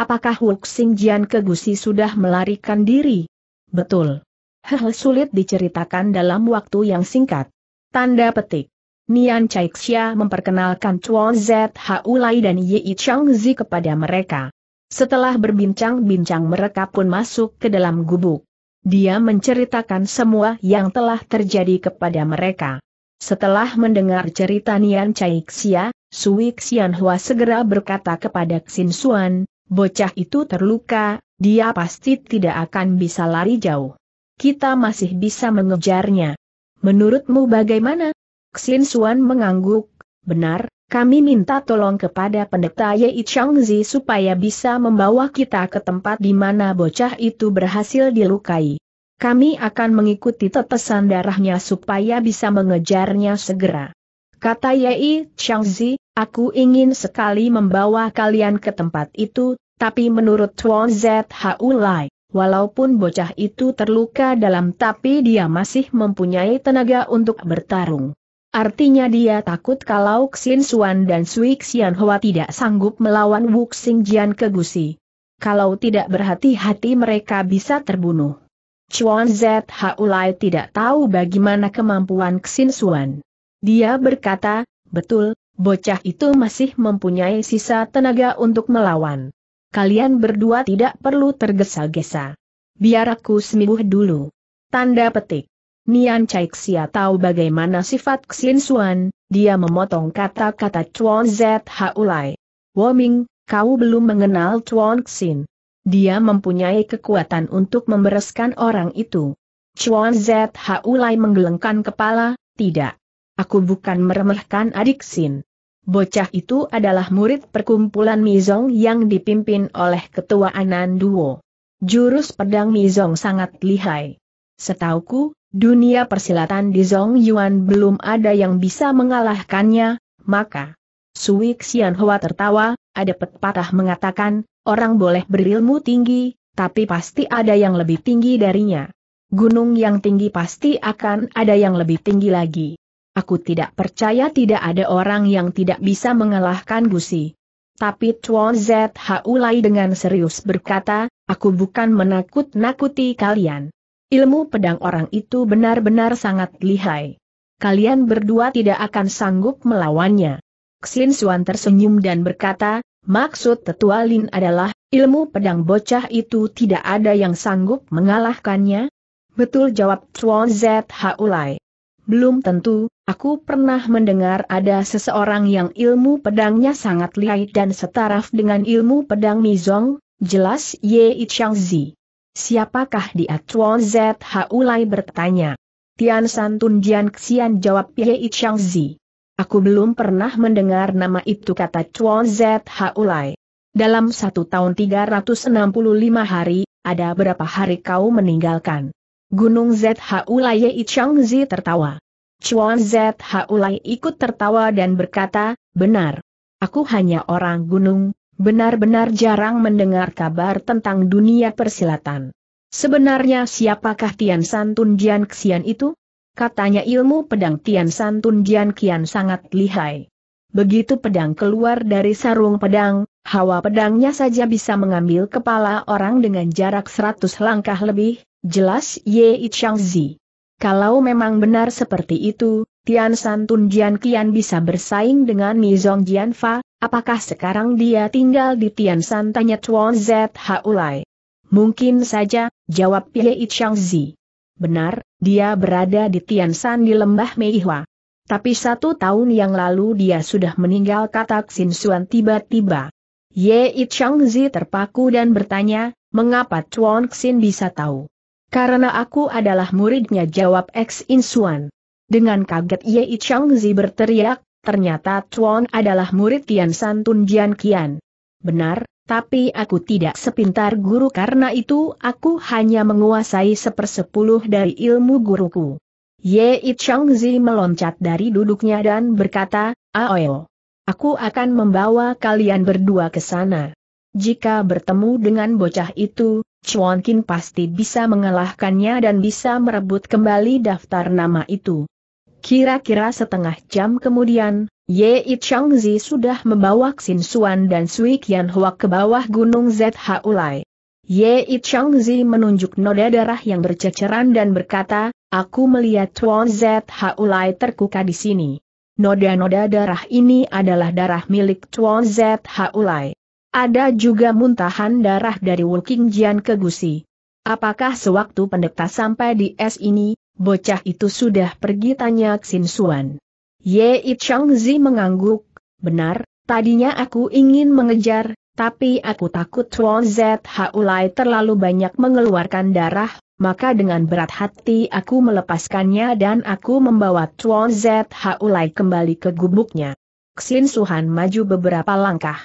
apakah Wuk Sing Jian Kegusi sudah melarikan diri? Betul. Hehe sulit diceritakan dalam waktu yang singkat. Tanda petik. Nian Caixia memperkenalkan Chuan ZHU Lai dan Yi Changzi kepada mereka. Setelah berbincang-bincang mereka pun masuk ke dalam gubuk. Dia menceritakan semua yang telah terjadi kepada mereka. Setelah mendengar cerita Nian Chai Xia, Sui Xian Hua segera berkata kepada Xin Xuan, bocah itu terluka, dia pasti tidak akan bisa lari jauh. Kita masih bisa mengejarnya. Menurutmu bagaimana? Xin Xuan mengangguk, benar, kami minta tolong kepada pendeta Yei Changzi supaya bisa membawa kita ke tempat di mana bocah itu berhasil dilukai. Kami akan mengikuti tetesan darahnya supaya bisa mengejarnya segera. Kata Yai Changzi, aku ingin sekali membawa kalian ke tempat itu, tapi menurut Tuan ZHU Lai, walaupun bocah itu terluka dalam tapi dia masih mempunyai tenaga untuk bertarung. Artinya dia takut kalau Xin Xuan dan Sui Xian Hua tidak sanggup melawan Wu Xing Jian Kegusi. Kalau tidak berhati-hati mereka bisa terbunuh. Chuan ZHU Lai tidak tahu bagaimana kemampuan Xin Xuan. Dia berkata, betul, bocah itu masih mempunyai sisa tenaga untuk melawan. Kalian berdua tidak perlu tergesa-gesa. Biar aku sembuh dulu. Tanda petik. Nian Caixia tahu bagaimana sifat Xin Xuan, dia memotong kata-kata Chuan ZHU Lai. Woming, kau belum mengenal Chuan Xin. Dia mempunyai kekuatan untuk membereskan orang itu. Chuan Zhu Lai menggelengkan kepala, tidak. Aku bukan meremehkan adik Sin. Bocah itu adalah murid perkumpulan Mizong yang dipimpin oleh ketua Anan Duo. Jurus pedang Mizong sangat lihai. Setauku, dunia persilatan di Zong Yuan belum ada yang bisa mengalahkannya, maka... Sui Xianhua tertawa, ada pepatah mengatakan, Orang boleh berilmu tinggi, tapi pasti ada yang lebih tinggi darinya. Gunung yang tinggi pasti akan ada yang lebih tinggi lagi. Aku tidak percaya tidak ada orang yang tidak bisa mengalahkan Gusi. Tapi Chuan ZHU Lai dengan serius berkata, aku bukan menakut-nakuti kalian. Ilmu pedang orang itu benar-benar sangat lihai. Kalian berdua tidak akan sanggup melawannya. Xin Xuan tersenyum dan berkata, Maksud tetua Lin adalah, ilmu pedang bocah itu tidak ada yang sanggup mengalahkannya? Betul jawab Chuan Zhaulai. Belum tentu, aku pernah mendengar ada seseorang yang ilmu pedangnya sangat lihai dan setaraf dengan ilmu pedang Mizong, jelas Ye Changzi. Siapakah dia Chuan Zhaulai bertanya. Tian San Tun Jian Xian jawab Ye Changzi. Aku belum pernah mendengar nama itu kata Chuan Z Lai. Dalam satu tahun 365 hari, ada berapa hari kau meninggalkan? Gunung Zhu Lai Yei Changzi tertawa. Chuan Z Lai ikut tertawa dan berkata, benar. Aku hanya orang gunung, benar-benar jarang mendengar kabar tentang dunia persilatan. Sebenarnya siapakah Tian San Tun Jian Xian itu? Katanya ilmu pedang Tian San Tun Jian Kian sangat lihai. Begitu pedang keluar dari sarung pedang, hawa pedangnya saja bisa mengambil kepala orang dengan jarak seratus langkah lebih, jelas Ye Zi. Kalau memang benar seperti itu, Tian San Tun Jian Kian bisa bersaing dengan Nizong Jianfa, apakah sekarang dia tinggal di Tian San tanya Chuan Zhu Lai. Mungkin saja, jawab Ye Zi. Benar, dia berada di Tiansan di lembah Meihua. Tapi satu tahun yang lalu dia sudah meninggal kata Xin Xuan tiba-tiba. Ye It Changzi terpaku dan bertanya, mengapa Chuan Xin bisa tahu? Karena aku adalah muridnya jawab Xin Xuan. Dengan kaget Ye It Changzi berteriak, ternyata Chuan adalah murid Tian San Tun Jian Kian. Benar, tapi aku tidak sepintar guru karena itu aku hanya menguasai sepersepuluh dari ilmu guruku. Ye It Changzi meloncat dari duduknya dan berkata, Aoyo, aku akan membawa kalian berdua ke sana. Jika bertemu dengan bocah itu, Chuan Kin pasti bisa mengalahkannya dan bisa merebut kembali daftar nama itu. Kira-kira setengah jam kemudian, Ye Changzi sudah membawa Xin Xuan dan Sui Qian Hua ke bawah gunung Zhaulai. Ye Changzi menunjuk noda darah yang berceceran dan berkata, aku melihat Tuan Zhaulai terkuka di sini. Noda-noda darah ini adalah darah milik Tuan Zhaulai. Ada juga muntahan darah dari Wulking Jian ke Gusi. Apakah sewaktu pendeta sampai di es ini, bocah itu sudah pergi tanya Xin Xuan? Ye Changzi mengangguk, benar, tadinya aku ingin mengejar, tapi aku takut Tuan Zhaulai terlalu banyak mengeluarkan darah, maka dengan berat hati aku melepaskannya dan aku membawa Tuan Zhaulai kembali ke gubuknya. Xin Suhan maju beberapa langkah.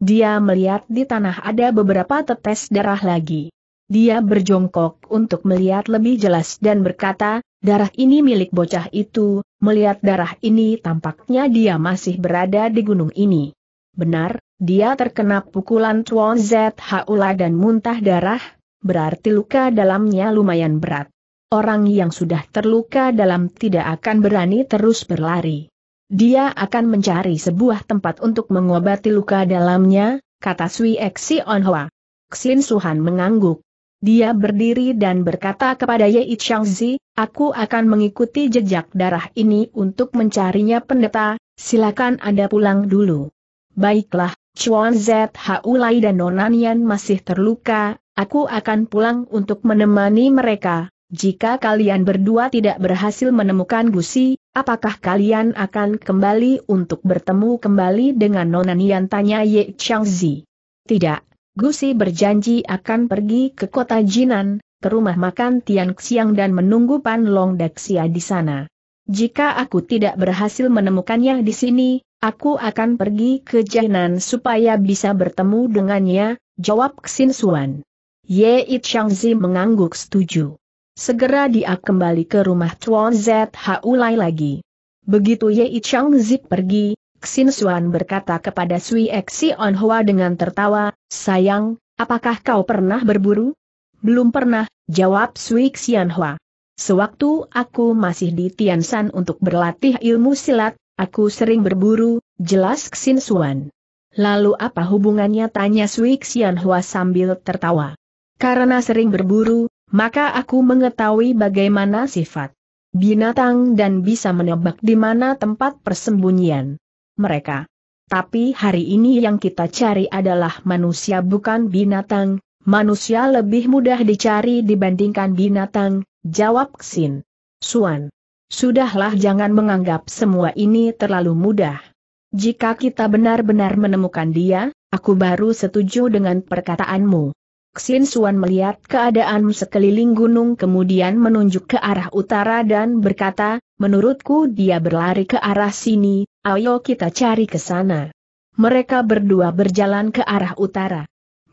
Dia melihat di tanah ada beberapa tetes darah lagi. Dia berjongkok untuk melihat lebih jelas dan berkata, darah ini milik bocah itu, Melihat darah ini tampaknya dia masih berada di gunung ini. Benar, dia terkena pukulan Chuan Zhaula dan muntah darah, berarti luka dalamnya lumayan berat. Orang yang sudah terluka dalam tidak akan berani terus berlari. Dia akan mencari sebuah tempat untuk mengobati luka dalamnya, kata Sui Eksi Onhua. Xin Suhan mengangguk. Dia berdiri dan berkata kepada Ye Changzi, Aku akan mengikuti jejak darah ini untuk mencarinya pendeta, silakan Anda pulang dulu. Baiklah, Chuan Lai dan Nonanian masih terluka, aku akan pulang untuk menemani mereka. Jika kalian berdua tidak berhasil menemukan Gusi, apakah kalian akan kembali untuk bertemu kembali dengan Nonanian tanya Ye Changzi? Tidak, Gusi berjanji akan pergi ke kota Jinan, ke rumah makan Tian Xiang dan menunggu Pan Long Dexia di sana. Jika aku tidak berhasil menemukannya di sini, aku akan pergi ke Jainan supaya bisa bertemu dengannya, jawab Xin Suan. Ye It Zi mengangguk setuju. Segera dia kembali ke rumah Chuan Zhu Lai lagi. Begitu Ye It Zi pergi, Xin Suan berkata kepada Sui Eksi On dengan tertawa, sayang, apakah kau pernah berburu? Belum pernah, jawab Sui Xianhua. Sewaktu aku masih di Tiansan untuk berlatih ilmu silat, aku sering berburu, jelas Xin Suan. Lalu apa hubungannya tanya Sui Xianhua sambil tertawa. Karena sering berburu, maka aku mengetahui bagaimana sifat binatang dan bisa menebak di mana tempat persembunyian mereka. Tapi hari ini yang kita cari adalah manusia bukan binatang, Manusia lebih mudah dicari dibandingkan binatang, jawab Xin. Suan. Sudahlah jangan menganggap semua ini terlalu mudah. Jika kita benar-benar menemukan dia, aku baru setuju dengan perkataanmu. Xin Suan melihat keadaan sekeliling gunung kemudian menunjuk ke arah utara dan berkata, menurutku dia berlari ke arah sini, ayo kita cari ke sana. Mereka berdua berjalan ke arah utara.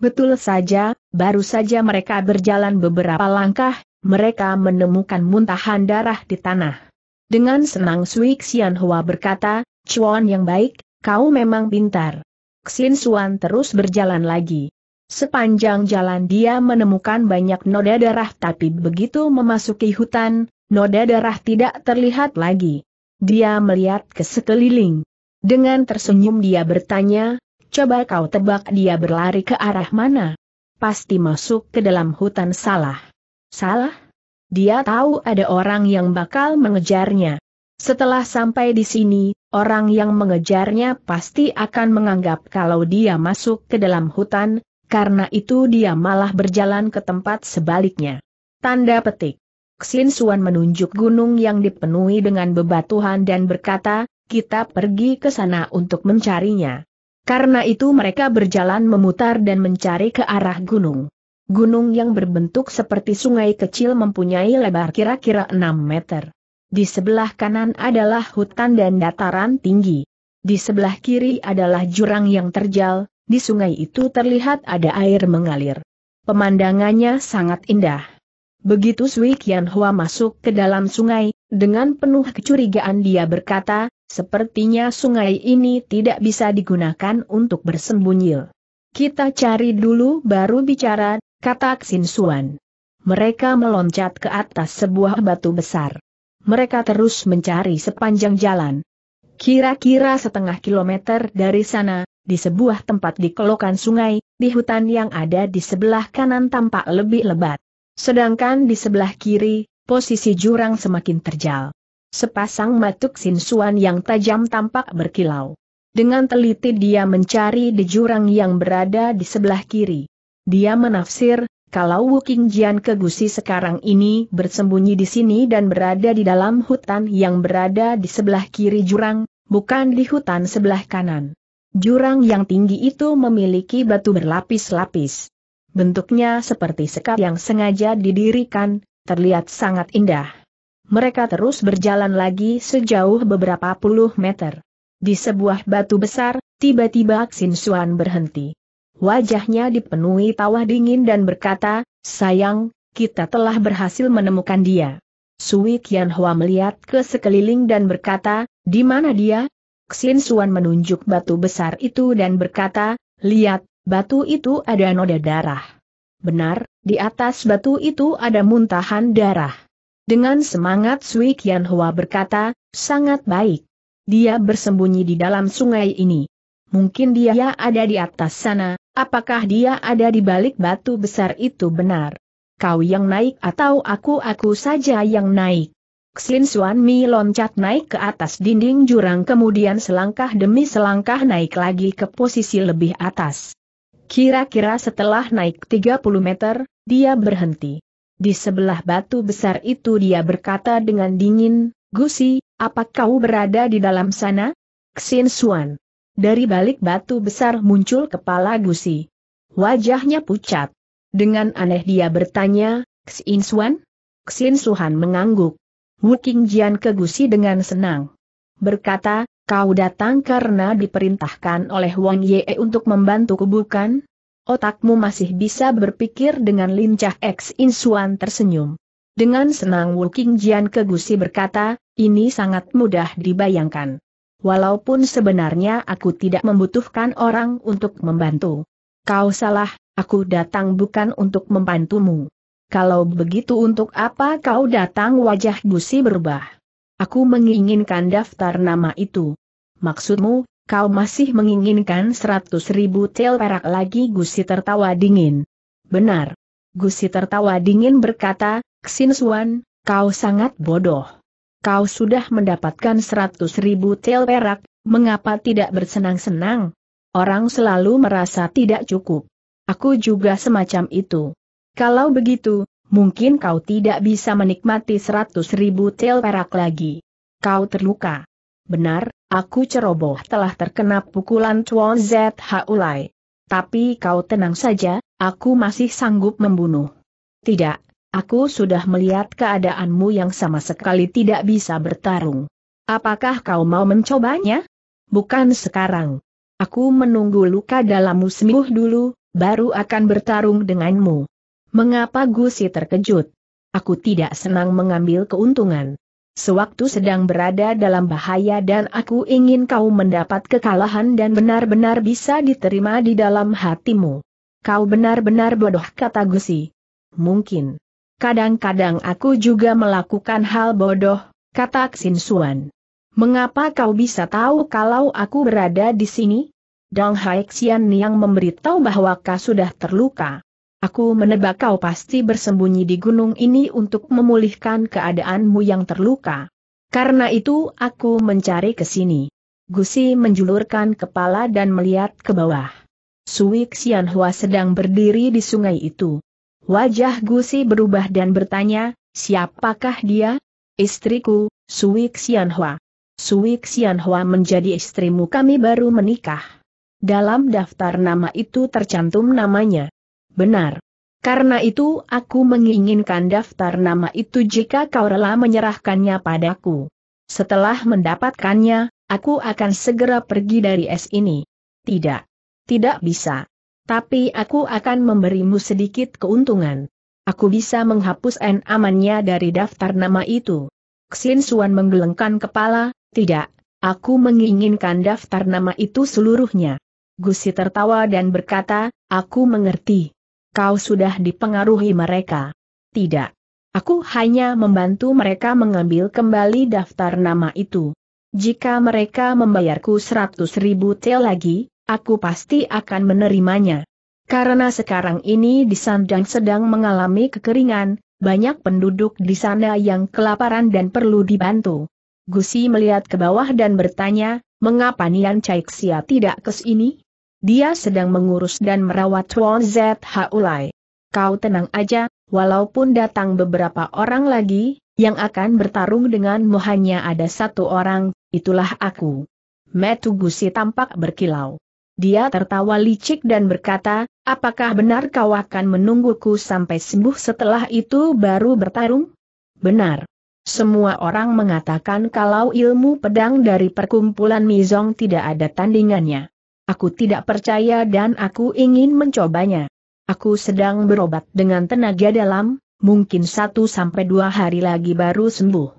Betul saja, Baru saja mereka berjalan beberapa langkah, mereka menemukan muntahan darah di tanah. Dengan senang Sui Xian Hua berkata, Chuan yang baik, kau memang pintar. Xin Xuan terus berjalan lagi. Sepanjang jalan dia menemukan banyak noda darah tapi begitu memasuki hutan, noda darah tidak terlihat lagi. Dia melihat ke sekeliling. Dengan tersenyum dia bertanya, coba kau tebak dia berlari ke arah mana? pasti masuk ke dalam hutan salah. Salah? Dia tahu ada orang yang bakal mengejarnya. Setelah sampai di sini, orang yang mengejarnya pasti akan menganggap kalau dia masuk ke dalam hutan, karena itu dia malah berjalan ke tempat sebaliknya. Tanda petik. Xin Suan menunjuk gunung yang dipenuhi dengan bebatuhan dan berkata, kita pergi ke sana untuk mencarinya. Karena itu mereka berjalan memutar dan mencari ke arah gunung. Gunung yang berbentuk seperti sungai kecil mempunyai lebar kira-kira 6 meter. Di sebelah kanan adalah hutan dan dataran tinggi. Di sebelah kiri adalah jurang yang terjal, di sungai itu terlihat ada air mengalir. Pemandangannya sangat indah. Begitu Sui Kian Hua masuk ke dalam sungai, dengan penuh kecurigaan dia berkata, Sepertinya sungai ini tidak bisa digunakan untuk bersembunyi. Kita cari dulu baru bicara, kata Xin Suan. Mereka meloncat ke atas sebuah batu besar. Mereka terus mencari sepanjang jalan. Kira-kira setengah kilometer dari sana, di sebuah tempat di kelokan sungai, di hutan yang ada di sebelah kanan tampak lebih lebat. Sedangkan di sebelah kiri, posisi jurang semakin terjal. Sepasang matuk sinsuan yang tajam tampak berkilau. Dengan teliti dia mencari di jurang yang berada di sebelah kiri. Dia menafsir, kalau Wuking Jian Kegusi sekarang ini bersembunyi di sini dan berada di dalam hutan yang berada di sebelah kiri jurang, bukan di hutan sebelah kanan. Jurang yang tinggi itu memiliki batu berlapis-lapis. Bentuknya seperti sekat yang sengaja didirikan, terlihat sangat indah mereka terus berjalan lagi sejauh beberapa puluh meter. Di sebuah batu besar, tiba-tiba Xin Xuan berhenti. Wajahnya dipenuhi tawa dingin dan berkata, sayang, kita telah berhasil menemukan dia. Sui Kian Hua melihat ke sekeliling dan berkata, di mana dia? Xin Xuan menunjuk batu besar itu dan berkata, lihat, batu itu ada noda darah. Benar, di atas batu itu ada muntahan darah. Dengan semangat Sui Kian Hua berkata, sangat baik. Dia bersembunyi di dalam sungai ini. Mungkin dia ada di atas sana, apakah dia ada di balik batu besar itu benar? Kau yang naik atau aku-aku saja yang naik? Xin Xuan Mi loncat naik ke atas dinding jurang kemudian selangkah demi selangkah naik lagi ke posisi lebih atas. Kira-kira setelah naik 30 meter, dia berhenti. Di sebelah batu besar itu dia berkata dengan dingin, Gusi, apa kau berada di dalam sana? Xin Suan. Dari balik batu besar muncul kepala Gusi. Wajahnya pucat. Dengan aneh dia bertanya, Xin Suan? Xin Suhan mengangguk. Wu Jian ke Gusi dengan senang. Berkata, kau datang karena diperintahkan oleh Wang Ye untuk membantuku bukan? Otakmu masih bisa berpikir dengan lincah X Insuan tersenyum. Dengan senang Wu King Jian Kegusi berkata, ini sangat mudah dibayangkan. Walaupun sebenarnya aku tidak membutuhkan orang untuk membantu. Kau salah, aku datang bukan untuk membantumu. Kalau begitu untuk apa kau datang wajah Gusi berubah? Aku menginginkan daftar nama itu. Maksudmu, kau masih menginginkan seratus ribu tel perak lagi Gusi tertawa dingin. Benar. Gusi tertawa dingin berkata, Suan, kau sangat bodoh. Kau sudah mendapatkan seratus ribu tel perak, mengapa tidak bersenang-senang? Orang selalu merasa tidak cukup. Aku juga semacam itu. Kalau begitu, mungkin kau tidak bisa menikmati seratus ribu tel perak lagi. Kau terluka. Benar, Aku ceroboh telah terkena pukulan Chuan ZHU Lai. Tapi kau tenang saja, aku masih sanggup membunuh. Tidak, aku sudah melihat keadaanmu yang sama sekali tidak bisa bertarung. Apakah kau mau mencobanya? Bukan sekarang. Aku menunggu luka dalammu sembuh dulu, baru akan bertarung denganmu. Mengapa Gusi terkejut? Aku tidak senang mengambil keuntungan sewaktu sedang berada dalam bahaya dan aku ingin kau mendapat kekalahan dan benar-benar bisa diterima di dalam hatimu. Kau benar-benar bodoh kata Gusi. Mungkin. Kadang-kadang aku juga melakukan hal bodoh, kata Xin Suan. Mengapa kau bisa tahu kalau aku berada di sini? Dong Haixian yang memberitahu bahwa kau sudah terluka. Aku menebak kau pasti bersembunyi di gunung ini untuk memulihkan keadaanmu yang terluka. Karena itu aku mencari ke sini. Gusi menjulurkan kepala dan melihat ke bawah. Sui Xianhua sedang berdiri di sungai itu. Wajah Gusi berubah dan bertanya, siapakah dia? Istriku, Sui Xianhua. Sui Xianhua menjadi istrimu kami baru menikah. Dalam daftar nama itu tercantum namanya. Benar. Karena itu aku menginginkan daftar nama itu jika kau rela menyerahkannya padaku. Setelah mendapatkannya, aku akan segera pergi dari es ini. Tidak. Tidak bisa. Tapi aku akan memberimu sedikit keuntungan. Aku bisa menghapus N amannya dari daftar nama itu. Xin Suan menggelengkan kepala, tidak, aku menginginkan daftar nama itu seluruhnya. Gusi tertawa dan berkata, aku mengerti kau sudah dipengaruhi mereka. Tidak. Aku hanya membantu mereka mengambil kembali daftar nama itu. Jika mereka membayarku 100 ribu tel lagi, aku pasti akan menerimanya. Karena sekarang ini di Sandang sedang mengalami kekeringan, banyak penduduk di sana yang kelaparan dan perlu dibantu. Gusi melihat ke bawah dan bertanya, mengapa Nian Caixia tidak kesini? Dia sedang mengurus dan merawat Tuan ZH Ulai. Kau tenang aja, walaupun datang beberapa orang lagi, yang akan bertarung denganmu hanya ada satu orang, itulah aku. Metugusi tampak berkilau. Dia tertawa licik dan berkata, apakah benar kau akan menungguku sampai sembuh setelah itu baru bertarung? Benar. Semua orang mengatakan kalau ilmu pedang dari perkumpulan Mizong tidak ada tandingannya. Aku tidak percaya dan aku ingin mencobanya. Aku sedang berobat dengan tenaga dalam, mungkin satu sampai dua hari lagi baru sembuh.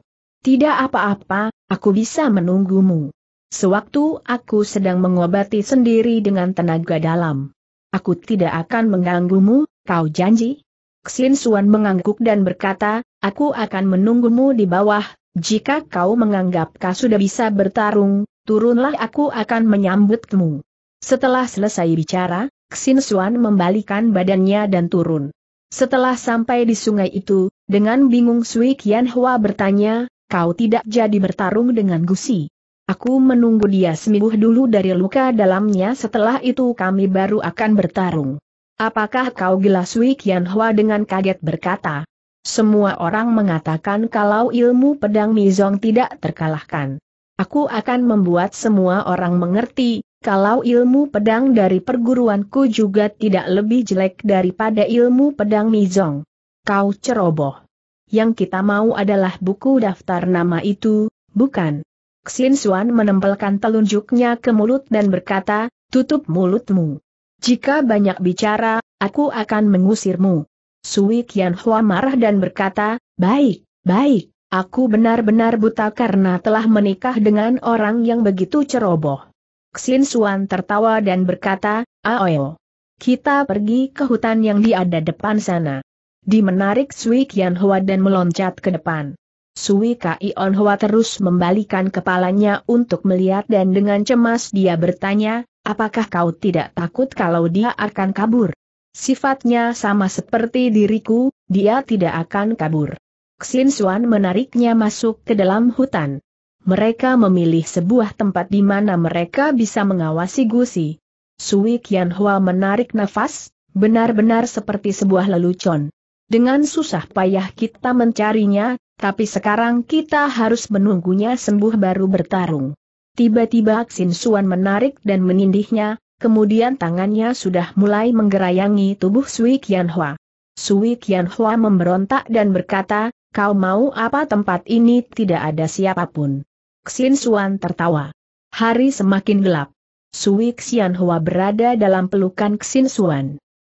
Tidak apa-apa, aku bisa menunggumu. Sewaktu aku sedang mengobati sendiri dengan tenaga dalam. Aku tidak akan mengganggumu, kau janji? Xin Suan mengangguk dan berkata, aku akan menunggumu di bawah, jika kau menganggap kau sudah bisa bertarung, turunlah aku akan menyambutmu. Setelah selesai bicara, Xin Xuan membalikan badannya dan turun. Setelah sampai di sungai itu, dengan bingung Sui Qian Hua bertanya, kau tidak jadi bertarung dengan Gusi. Aku menunggu dia seminggu dulu dari luka dalamnya setelah itu kami baru akan bertarung. Apakah kau gila Sui Qian Hua dengan kaget berkata? Semua orang mengatakan kalau ilmu pedang Mizong tidak terkalahkan. Aku akan membuat semua orang mengerti, kalau ilmu pedang dari perguruanku juga tidak lebih jelek daripada ilmu pedang Mizong. Kau ceroboh. Yang kita mau adalah buku daftar nama itu, bukan? Xin Xuan menempelkan telunjuknya ke mulut dan berkata, tutup mulutmu. Jika banyak bicara, aku akan mengusirmu. Sui Qian marah dan berkata, baik, baik, aku benar-benar buta karena telah menikah dengan orang yang begitu ceroboh. Xin Suan tertawa dan berkata, Aoyo. Kita pergi ke hutan yang diada depan sana. Di menarik Sui Kian Hua dan meloncat ke depan. Sui Kian Hua terus membalikan kepalanya untuk melihat dan dengan cemas dia bertanya, apakah kau tidak takut kalau dia akan kabur? Sifatnya sama seperti diriku, dia tidak akan kabur. Xin Suan menariknya masuk ke dalam hutan mereka memilih sebuah tempat di mana mereka bisa mengawasi Gusi. Sui Kian Hua menarik nafas, benar-benar seperti sebuah lelucon. Dengan susah payah kita mencarinya, tapi sekarang kita harus menunggunya sembuh baru bertarung. Tiba-tiba Xin Suan menarik dan menindihnya, kemudian tangannya sudah mulai menggerayangi tubuh Sui Kian Hua. Sui Kian Hua memberontak dan berkata, kau mau apa tempat ini tidak ada siapapun. Xin Suan tertawa. Hari semakin gelap. Sui Xian Hua berada dalam pelukan Xin Suan.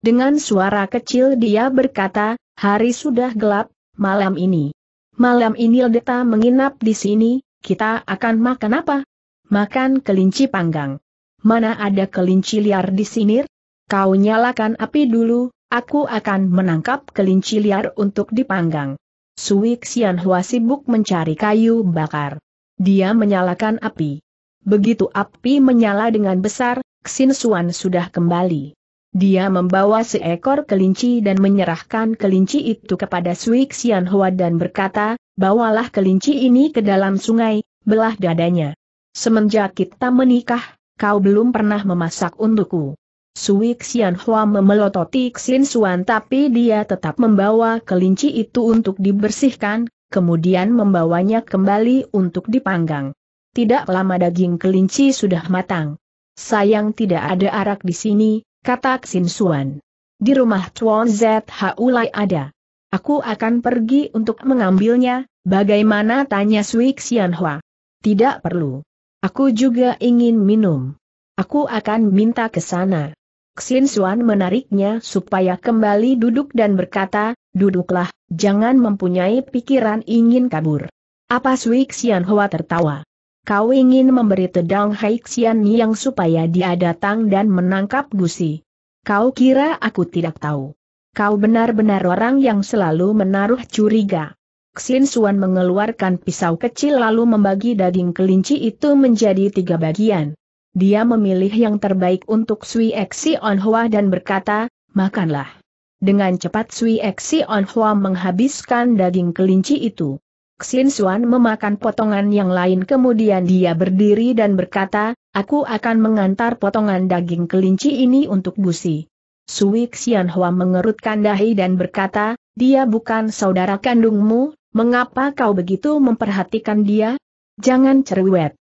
Dengan suara kecil dia berkata, hari sudah gelap, malam ini. Malam ini Ledeta menginap di sini, kita akan makan apa? Makan kelinci panggang. Mana ada kelinci liar di sini? Kau nyalakan api dulu, aku akan menangkap kelinci liar untuk dipanggang. Sui Xian Hua sibuk mencari kayu bakar. Dia menyalakan api. Begitu api menyala dengan besar, Xin Suan sudah kembali. Dia membawa seekor kelinci dan menyerahkan kelinci itu kepada Sui Xian Hua dan berkata, bawalah kelinci ini ke dalam sungai, belah dadanya. Semenjak kita menikah, kau belum pernah memasak untukku. Sui Xian Hua memelototi Xin Suan tapi dia tetap membawa kelinci itu untuk dibersihkan, kemudian membawanya kembali untuk dipanggang. Tidak lama daging kelinci sudah matang. Sayang tidak ada arak di sini, kata Xin Suan. Di rumah Tuan ZHU Lai ada. Aku akan pergi untuk mengambilnya, bagaimana tanya Sui Xianhua. Tidak perlu. Aku juga ingin minum. Aku akan minta ke sana. Xin Suan menariknya supaya kembali duduk dan berkata, duduklah, jangan mempunyai pikiran ingin kabur. Apa Sui Xian Hua tertawa? Kau ingin memberi tedang Hai Xian Yang supaya dia datang dan menangkap Gusi. Kau kira aku tidak tahu. Kau benar-benar orang yang selalu menaruh curiga. Xin Suan mengeluarkan pisau kecil lalu membagi daging kelinci itu menjadi tiga bagian. Dia memilih yang terbaik untuk Sui Eksi On Hua dan berkata, makanlah. Dengan cepat Sui On Hua menghabiskan daging kelinci itu. Xin Xuan memakan potongan yang lain kemudian dia berdiri dan berkata, aku akan mengantar potongan daging kelinci ini untuk Gusi. Sui Xian Hua mengerutkan dahi dan berkata, dia bukan saudara kandungmu, mengapa kau begitu memperhatikan dia? Jangan cerewet.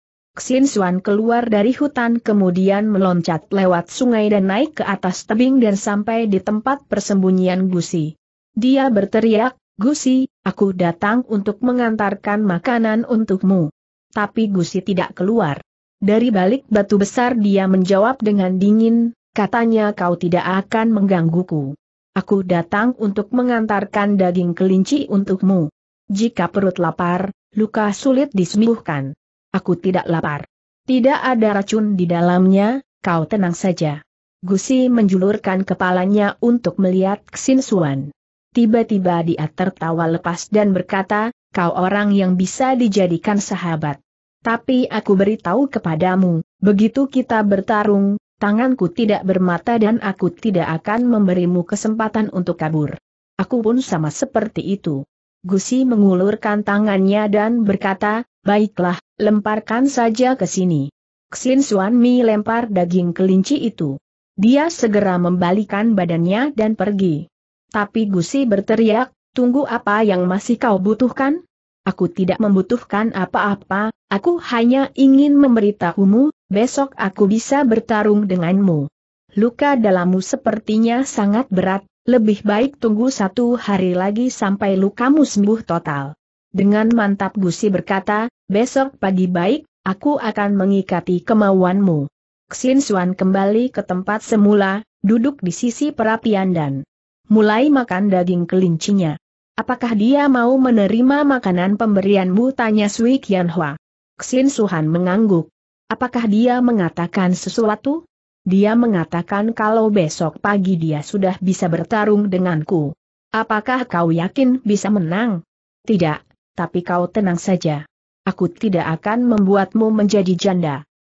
Xin Xuan keluar dari hutan kemudian meloncat lewat sungai dan naik ke atas tebing dan sampai di tempat persembunyian Gusi. Dia berteriak, Gusi, aku datang untuk mengantarkan makanan untukmu. Tapi Gusi tidak keluar. Dari balik batu besar dia menjawab dengan dingin, katanya kau tidak akan menggangguku. Aku datang untuk mengantarkan daging kelinci untukmu. Jika perut lapar, luka sulit disembuhkan. Aku tidak lapar. Tidak ada racun di dalamnya, kau tenang saja. Gusi menjulurkan kepalanya untuk melihat Suan. Tiba-tiba dia tertawa lepas dan berkata, kau orang yang bisa dijadikan sahabat. Tapi aku beritahu kepadamu, begitu kita bertarung, tanganku tidak bermata dan aku tidak akan memberimu kesempatan untuk kabur. Aku pun sama seperti itu. Gusi mengulurkan tangannya dan berkata, Baiklah, lemparkan saja ke sini. Xin Suan Mi lempar daging kelinci itu. Dia segera membalikan badannya dan pergi. Tapi Gusi berteriak, tunggu apa yang masih kau butuhkan? Aku tidak membutuhkan apa-apa, aku hanya ingin memberitahumu, besok aku bisa bertarung denganmu. Luka dalammu sepertinya sangat berat, lebih baik tunggu satu hari lagi sampai lukamu sembuh total. Dengan mantap Gusi berkata, besok pagi baik, aku akan mengikati kemauanmu. Xin Xuan kembali ke tempat semula, duduk di sisi perapian dan mulai makan daging kelincinya. Apakah dia mau menerima makanan pemberianmu? Tanya Sui Qianhua. Xin Suhan mengangguk. Apakah dia mengatakan sesuatu? Dia mengatakan kalau besok pagi dia sudah bisa bertarung denganku. Apakah kau yakin bisa menang? Tidak, tapi kau tenang saja. Aku tidak akan membuatmu menjadi janda.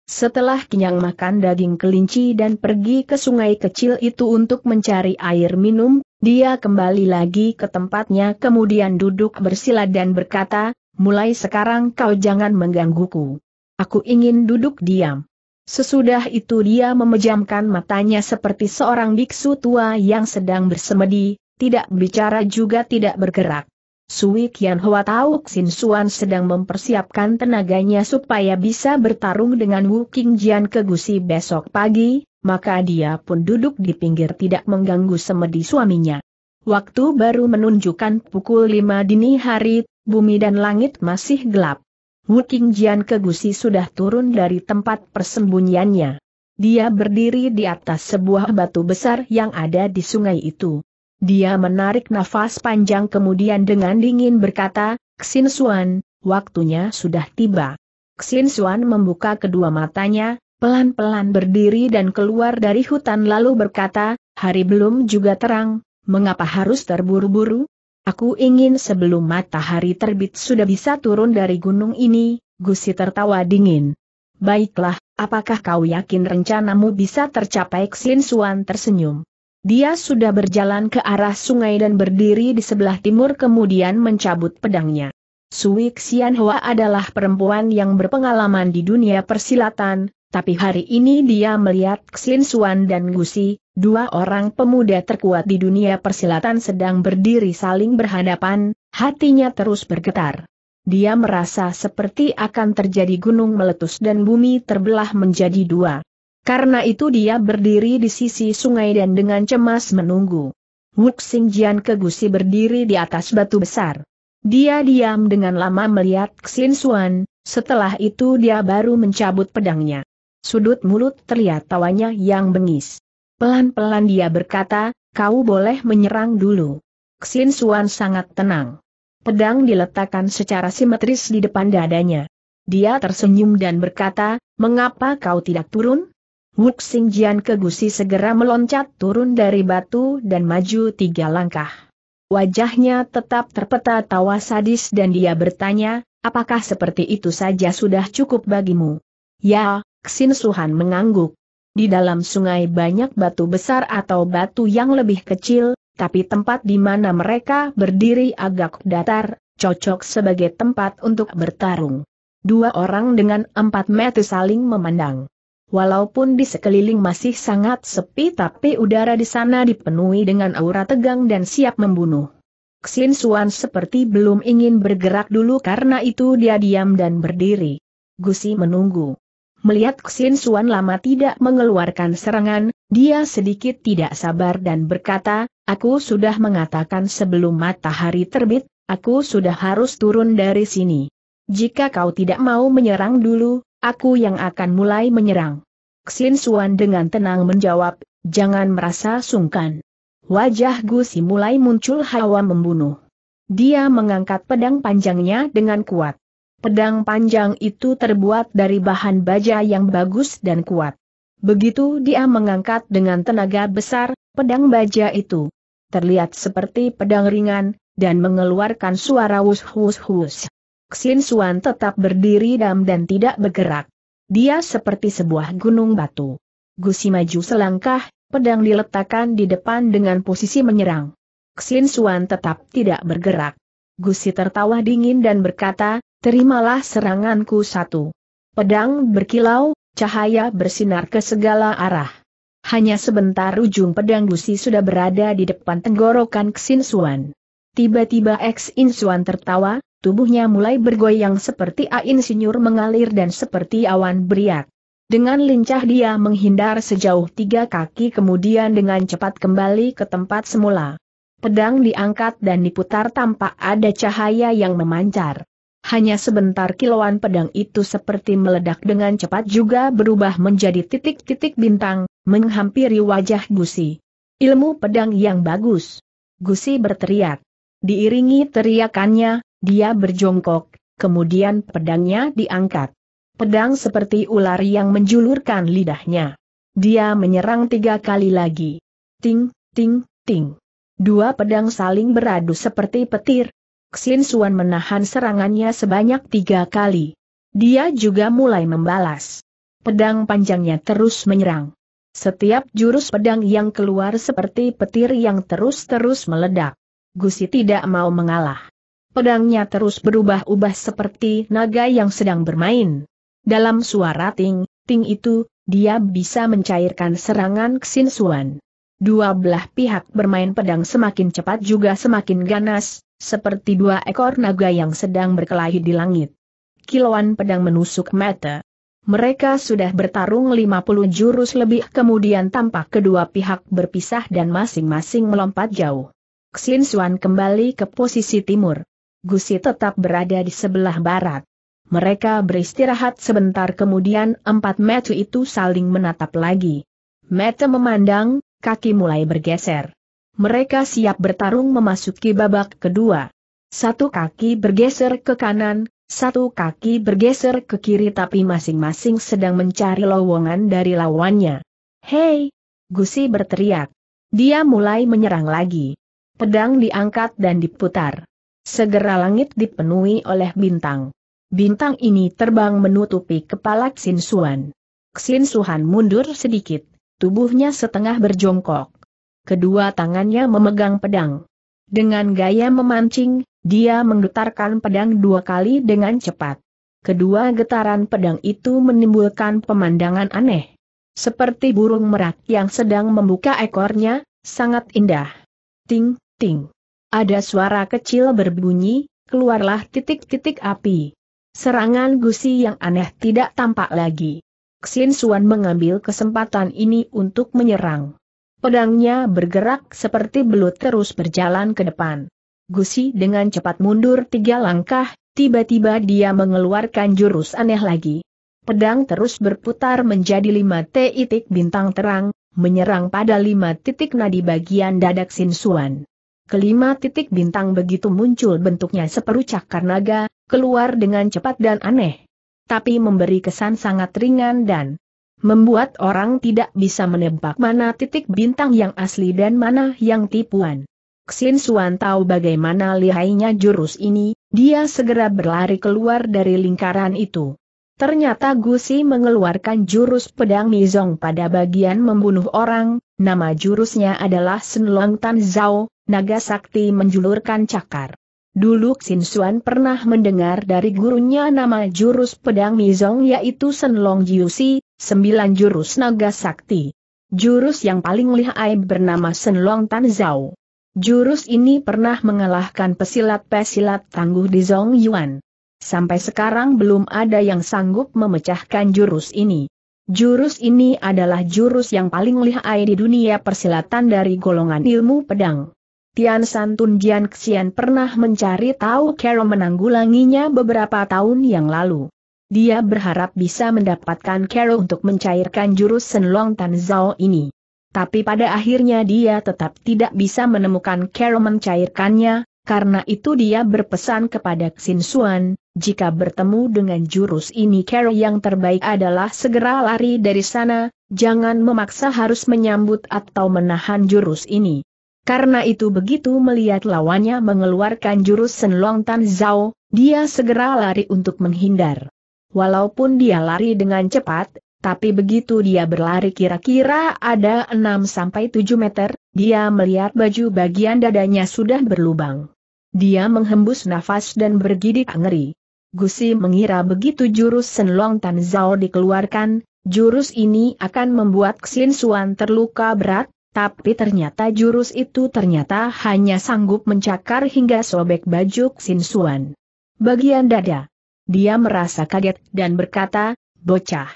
Setelah kenyang makan daging kelinci dan pergi ke sungai kecil itu untuk mencari air minum, dia kembali lagi ke tempatnya kemudian duduk bersila dan berkata, mulai sekarang kau jangan menggangguku. Aku ingin duduk diam. Sesudah itu dia memejamkan matanya seperti seorang biksu tua yang sedang bersemedi, tidak bicara juga tidak bergerak. Sui Kian Hoa tahu Xin Suan sedang mempersiapkan tenaganya supaya bisa bertarung dengan Wu King Jian Kegusi besok pagi, maka dia pun duduk di pinggir tidak mengganggu semedi suaminya. Waktu baru menunjukkan pukul 5 dini hari, bumi dan langit masih gelap. Wu King Jian Kegusi sudah turun dari tempat persembunyiannya. Dia berdiri di atas sebuah batu besar yang ada di sungai itu. Dia menarik nafas panjang kemudian dengan dingin berkata, Xin Xuan, waktunya sudah tiba. Xin Xuan membuka kedua matanya, pelan-pelan berdiri dan keluar dari hutan lalu berkata, hari belum juga terang, mengapa harus terburu-buru? Aku ingin sebelum matahari terbit sudah bisa turun dari gunung ini, Gusi tertawa dingin. Baiklah, apakah kau yakin rencanamu bisa tercapai Xin Xuan tersenyum? Dia sudah berjalan ke arah sungai dan berdiri di sebelah timur kemudian mencabut pedangnya. Sui Xianhua adalah perempuan yang berpengalaman di dunia persilatan, tapi hari ini dia melihat Xin Xuan dan Gusi, dua orang pemuda terkuat di dunia persilatan sedang berdiri saling berhadapan, hatinya terus bergetar. Dia merasa seperti akan terjadi gunung meletus dan bumi terbelah menjadi dua. Karena itu dia berdiri di sisi sungai dan dengan cemas menunggu. Wuk Sing Jian kegusi berdiri di atas batu besar. Dia diam dengan lama melihat Xin Xuan, setelah itu dia baru mencabut pedangnya. Sudut mulut terlihat tawanya yang bengis. Pelan-pelan dia berkata, kau boleh menyerang dulu. Xin Xuan sangat tenang. Pedang diletakkan secara simetris di depan dadanya. Dia tersenyum dan berkata, mengapa kau tidak turun? Wuk Sing Jian Kegusi segera meloncat turun dari batu dan maju tiga langkah. Wajahnya tetap terpeta tawa sadis dan dia bertanya, apakah seperti itu saja sudah cukup bagimu? Ya, Xin Suhan mengangguk. Di dalam sungai banyak batu besar atau batu yang lebih kecil, tapi tempat di mana mereka berdiri agak datar, cocok sebagai tempat untuk bertarung. Dua orang dengan empat mata saling memandang. Walaupun di sekeliling masih sangat sepi tapi udara di sana dipenuhi dengan aura tegang dan siap membunuh. Xin Suan seperti belum ingin bergerak dulu karena itu dia diam dan berdiri. Gusi menunggu. Melihat Xin Suan lama tidak mengeluarkan serangan, dia sedikit tidak sabar dan berkata, Aku sudah mengatakan sebelum matahari terbit, aku sudah harus turun dari sini. Jika kau tidak mau menyerang dulu, aku yang akan mulai menyerang. Xin Suan dengan tenang menjawab, jangan merasa sungkan. Wajah Gusi mulai muncul hawa membunuh. Dia mengangkat pedang panjangnya dengan kuat. Pedang panjang itu terbuat dari bahan baja yang bagus dan kuat. Begitu dia mengangkat dengan tenaga besar, pedang baja itu terlihat seperti pedang ringan, dan mengeluarkan suara wus-hus-hus. Xin Suan tetap berdiri dam dan tidak bergerak. Dia seperti sebuah gunung batu. Gusi maju selangkah, pedang diletakkan di depan dengan posisi menyerang. Xin Suan tetap tidak bergerak. Gusi tertawa dingin dan berkata, terimalah seranganku satu. Pedang berkilau, cahaya bersinar ke segala arah. Hanya sebentar ujung pedang Gusi sudah berada di depan tenggorokan Xin Suan. Tiba-tiba Xin Suan tertawa, tubuhnya mulai bergoyang seperti ain sinyur mengalir dan seperti awan beriak. Dengan lincah dia menghindar sejauh tiga kaki kemudian dengan cepat kembali ke tempat semula. Pedang diangkat dan diputar tanpa ada cahaya yang memancar. Hanya sebentar kilauan pedang itu seperti meledak dengan cepat juga berubah menjadi titik-titik bintang, menghampiri wajah Gusi. Ilmu pedang yang bagus. Gusi berteriak. Diiringi teriakannya, dia berjongkok, kemudian pedangnya diangkat. Pedang seperti ular yang menjulurkan lidahnya. Dia menyerang tiga kali lagi. Ting, ting, ting. Dua pedang saling beradu seperti petir. Xin Suan menahan serangannya sebanyak tiga kali. Dia juga mulai membalas. Pedang panjangnya terus menyerang. Setiap jurus pedang yang keluar seperti petir yang terus-terus meledak. Gusi tidak mau mengalah pedangnya terus berubah-ubah seperti naga yang sedang bermain. Dalam suara ting-ting itu, dia bisa mencairkan serangan kesinsuan. Dua belah pihak bermain pedang semakin cepat juga semakin ganas, seperti dua ekor naga yang sedang berkelahi di langit. Kilauan pedang menusuk mata. Mereka sudah bertarung 50 jurus lebih kemudian tampak kedua pihak berpisah dan masing-masing melompat jauh. Xin Suan kembali ke posisi timur. Gusi tetap berada di sebelah barat. Mereka beristirahat sebentar kemudian empat metu itu saling menatap lagi. Mete memandang, kaki mulai bergeser. Mereka siap bertarung memasuki babak kedua. Satu kaki bergeser ke kanan, satu kaki bergeser ke kiri tapi masing-masing sedang mencari lowongan dari lawannya. Hei! Gusi berteriak. Dia mulai menyerang lagi. Pedang diangkat dan diputar. Segera langit dipenuhi oleh bintang. Bintang ini terbang menutupi kepala Xin Suan. Xin Suan mundur sedikit, tubuhnya setengah berjongkok. Kedua tangannya memegang pedang. Dengan gaya memancing, dia menggetarkan pedang dua kali dengan cepat. Kedua getaran pedang itu menimbulkan pemandangan aneh. Seperti burung merak yang sedang membuka ekornya, sangat indah. Ting, ting. Ada suara kecil berbunyi, keluarlah titik-titik api. Serangan gusi yang aneh tidak tampak lagi. Xin Suan mengambil kesempatan ini untuk menyerang. Pedangnya bergerak seperti belut terus berjalan ke depan. Gusi dengan cepat mundur tiga langkah, tiba-tiba dia mengeluarkan jurus aneh lagi. Pedang terus berputar menjadi lima titik bintang terang, menyerang pada lima titik nadi bagian dadak Xin Suan kelima titik bintang begitu muncul bentuknya seperucak naga, keluar dengan cepat dan aneh. Tapi memberi kesan sangat ringan dan membuat orang tidak bisa menebak mana titik bintang yang asli dan mana yang tipuan. Xin Suan tahu bagaimana lihainya jurus ini, dia segera berlari keluar dari lingkaran itu. Ternyata Gusi mengeluarkan jurus pedang Mizong pada bagian membunuh orang, nama jurusnya adalah Senlong Tan Zhao, naga sakti menjulurkan cakar. Dulu Xin Xuan pernah mendengar dari gurunya nama jurus pedang Mizong yaitu Senlong Jiusi, sembilan jurus naga sakti. Jurus yang paling lihai bernama Senlong Tan Zhao. Jurus ini pernah mengalahkan pesilat-pesilat tangguh di Zhong Yuan. Sampai sekarang belum ada yang sanggup memecahkan jurus ini. Jurus ini adalah jurus yang paling lihai di dunia persilatan dari golongan ilmu pedang. Tian Santun Jian Xian pernah mencari tahu Carol menanggulanginya beberapa tahun yang lalu. Dia berharap bisa mendapatkan Carol untuk mencairkan jurus Senlong Tan Zhao ini. Tapi pada akhirnya dia tetap tidak bisa menemukan Carol mencairkannya, karena itu dia berpesan kepada Xin Xuan, jika bertemu dengan jurus ini Carol yang terbaik adalah segera lari dari sana, jangan memaksa harus menyambut atau menahan jurus ini. Karena itu begitu melihat lawannya mengeluarkan jurus Senlong Tan Zhao, dia segera lari untuk menghindar. Walaupun dia lari dengan cepat, tapi begitu dia berlari kira-kira ada 6-7 meter, dia melihat baju bagian dadanya sudah berlubang. Dia menghembus nafas dan bergidik ngeri. Gusi mengira begitu jurus Senlong Tan Zhao dikeluarkan, jurus ini akan membuat Xin Suan terluka berat, tapi ternyata jurus itu ternyata hanya sanggup mencakar hingga sobek baju Xinsuan. Bagian dada. Dia merasa kaget dan berkata, bocah.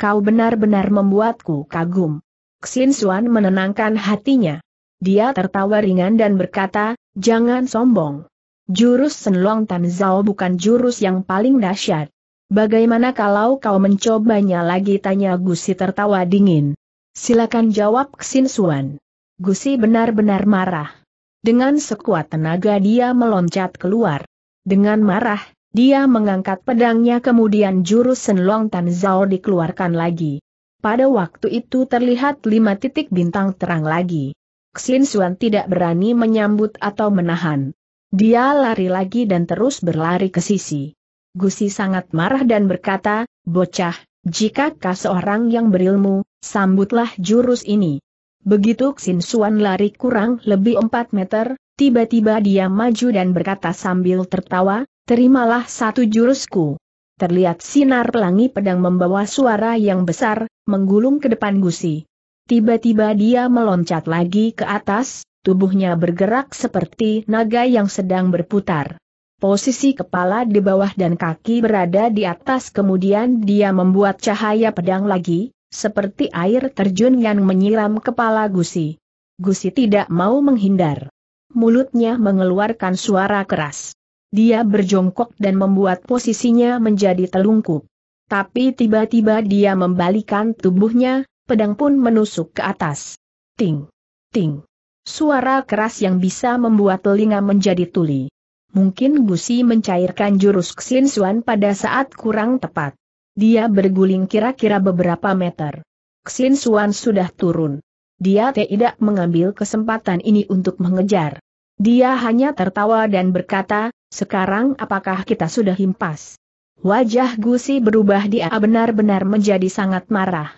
Kau benar-benar membuatku kagum. Xinsuan menenangkan hatinya. Dia tertawa ringan dan berkata, jangan sombong. Jurus Senlong Tan Zhao bukan jurus yang paling dahsyat. Bagaimana kalau kau mencobanya lagi tanya Gusi tertawa dingin. Silakan jawab Xin Suan. Gusi benar-benar marah. Dengan sekuat tenaga dia meloncat keluar. Dengan marah, dia mengangkat pedangnya kemudian jurus Senlong Tan Zhao dikeluarkan lagi. Pada waktu itu terlihat lima titik bintang terang lagi. Xin Suan tidak berani menyambut atau menahan. Dia lari lagi dan terus berlari ke sisi. Gusi sangat marah dan berkata, bocah, jika kau seorang yang berilmu, sambutlah jurus ini. Begitu Xin Suan lari kurang lebih 4 meter, tiba-tiba dia maju dan berkata sambil tertawa, terimalah satu jurusku. Terlihat sinar pelangi pedang membawa suara yang besar, menggulung ke depan gusi. Tiba-tiba dia meloncat lagi ke atas, tubuhnya bergerak seperti naga yang sedang berputar posisi kepala di bawah dan kaki berada di atas kemudian dia membuat cahaya pedang lagi, seperti air terjun yang menyiram kepala Gusi. Gusi tidak mau menghindar. Mulutnya mengeluarkan suara keras. Dia berjongkok dan membuat posisinya menjadi telungkup. Tapi tiba-tiba dia membalikan tubuhnya, pedang pun menusuk ke atas. Ting! Ting! Suara keras yang bisa membuat telinga menjadi tuli mungkin Gusi mencairkan jurus Xuan pada saat kurang tepat. Dia berguling kira-kira beberapa meter. Xuan sudah turun. Dia tidak mengambil kesempatan ini untuk mengejar. Dia hanya tertawa dan berkata, sekarang apakah kita sudah himpas? Wajah Gusi berubah dia benar-benar menjadi sangat marah.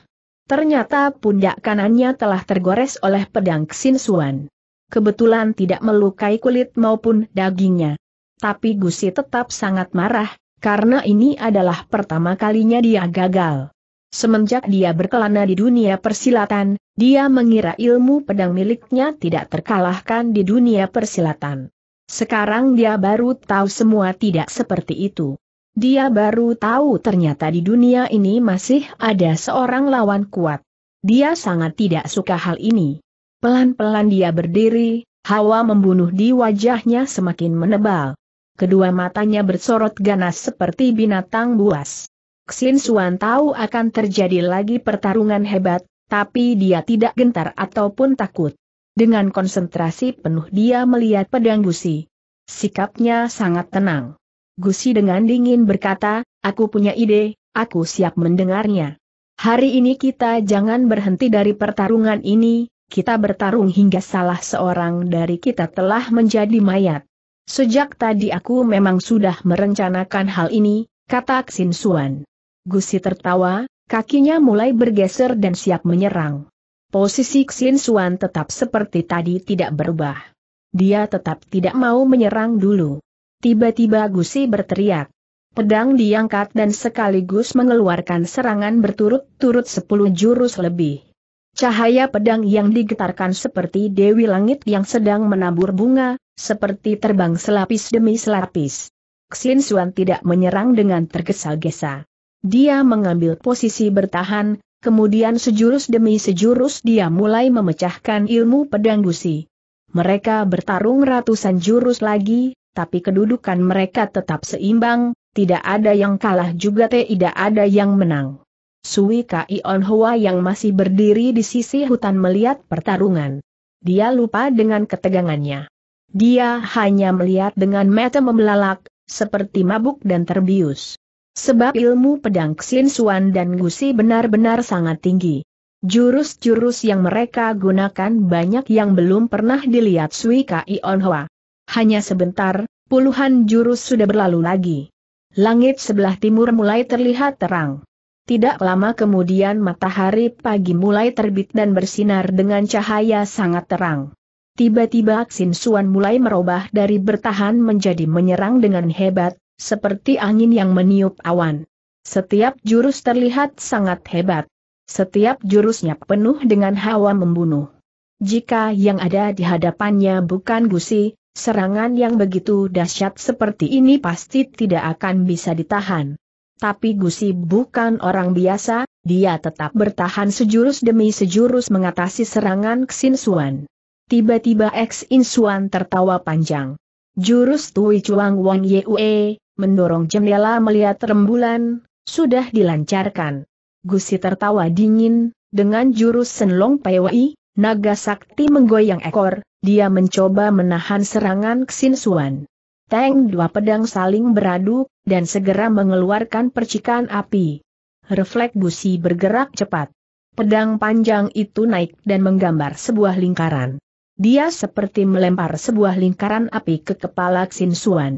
Ternyata pundak kanannya telah tergores oleh pedang Xuan kebetulan tidak melukai kulit maupun dagingnya. Tapi Gusi tetap sangat marah, karena ini adalah pertama kalinya dia gagal. Semenjak dia berkelana di dunia persilatan, dia mengira ilmu pedang miliknya tidak terkalahkan di dunia persilatan. Sekarang dia baru tahu semua tidak seperti itu. Dia baru tahu ternyata di dunia ini masih ada seorang lawan kuat. Dia sangat tidak suka hal ini. Pelan-pelan dia berdiri, hawa membunuh di wajahnya semakin menebal. Kedua matanya bersorot ganas seperti binatang buas. Xin Suan tahu akan terjadi lagi pertarungan hebat, tapi dia tidak gentar ataupun takut. Dengan konsentrasi penuh dia melihat pedang Gusi. Sikapnya sangat tenang. Gusi dengan dingin berkata, aku punya ide, aku siap mendengarnya. Hari ini kita jangan berhenti dari pertarungan ini, kita bertarung hingga salah seorang dari kita telah menjadi mayat. Sejak tadi aku memang sudah merencanakan hal ini, kata Xin Suan. Gusi tertawa, kakinya mulai bergeser dan siap menyerang. Posisi Xin Suan tetap seperti tadi tidak berubah. Dia tetap tidak mau menyerang dulu. Tiba-tiba Gusi berteriak. Pedang diangkat dan sekaligus mengeluarkan serangan berturut-turut sepuluh jurus lebih. Cahaya pedang yang digetarkan seperti Dewi Langit yang sedang menabur bunga, seperti terbang selapis demi selapis. Xin Xuan tidak menyerang dengan tergesa-gesa. Dia mengambil posisi bertahan, kemudian sejurus demi sejurus dia mulai memecahkan ilmu pedang gusi. Mereka bertarung ratusan jurus lagi, tapi kedudukan mereka tetap seimbang, tidak ada yang kalah juga tidak ada yang menang. Sui Kai On Hua yang masih berdiri di sisi hutan melihat pertarungan. Dia lupa dengan ketegangannya. Dia hanya melihat dengan mata membelalak, seperti mabuk dan terbius. Sebab ilmu pedang Xin Suan dan Gusi benar-benar sangat tinggi. Jurus-jurus yang mereka gunakan banyak yang belum pernah dilihat Sui Kai On Hua. Hanya sebentar, puluhan jurus sudah berlalu lagi. Langit sebelah timur mulai terlihat terang. Tidak lama kemudian matahari pagi mulai terbit dan bersinar dengan cahaya sangat terang. Tiba-tiba Aksin Suan mulai merubah dari bertahan menjadi menyerang dengan hebat, seperti angin yang meniup awan. Setiap jurus terlihat sangat hebat. Setiap jurusnya penuh dengan hawa membunuh. Jika yang ada di hadapannya bukan gusi, serangan yang begitu dahsyat seperti ini pasti tidak akan bisa ditahan. Tapi Gusi bukan orang biasa, dia tetap bertahan sejurus demi sejurus mengatasi serangan Xin Suan. Tiba-tiba Xin Suan tertawa panjang. Jurus Tui Chuang Wang Yue, mendorong jendela melihat rembulan, sudah dilancarkan. Gusi tertawa dingin, dengan jurus Senlong Wei, naga sakti menggoyang ekor, dia mencoba menahan serangan Xin Suan. Teng dua pedang saling beradu, dan segera mengeluarkan percikan api. Refleks busi bergerak cepat. Pedang panjang itu naik dan menggambar sebuah lingkaran. Dia seperti melempar sebuah lingkaran api ke kepala Xin Suan.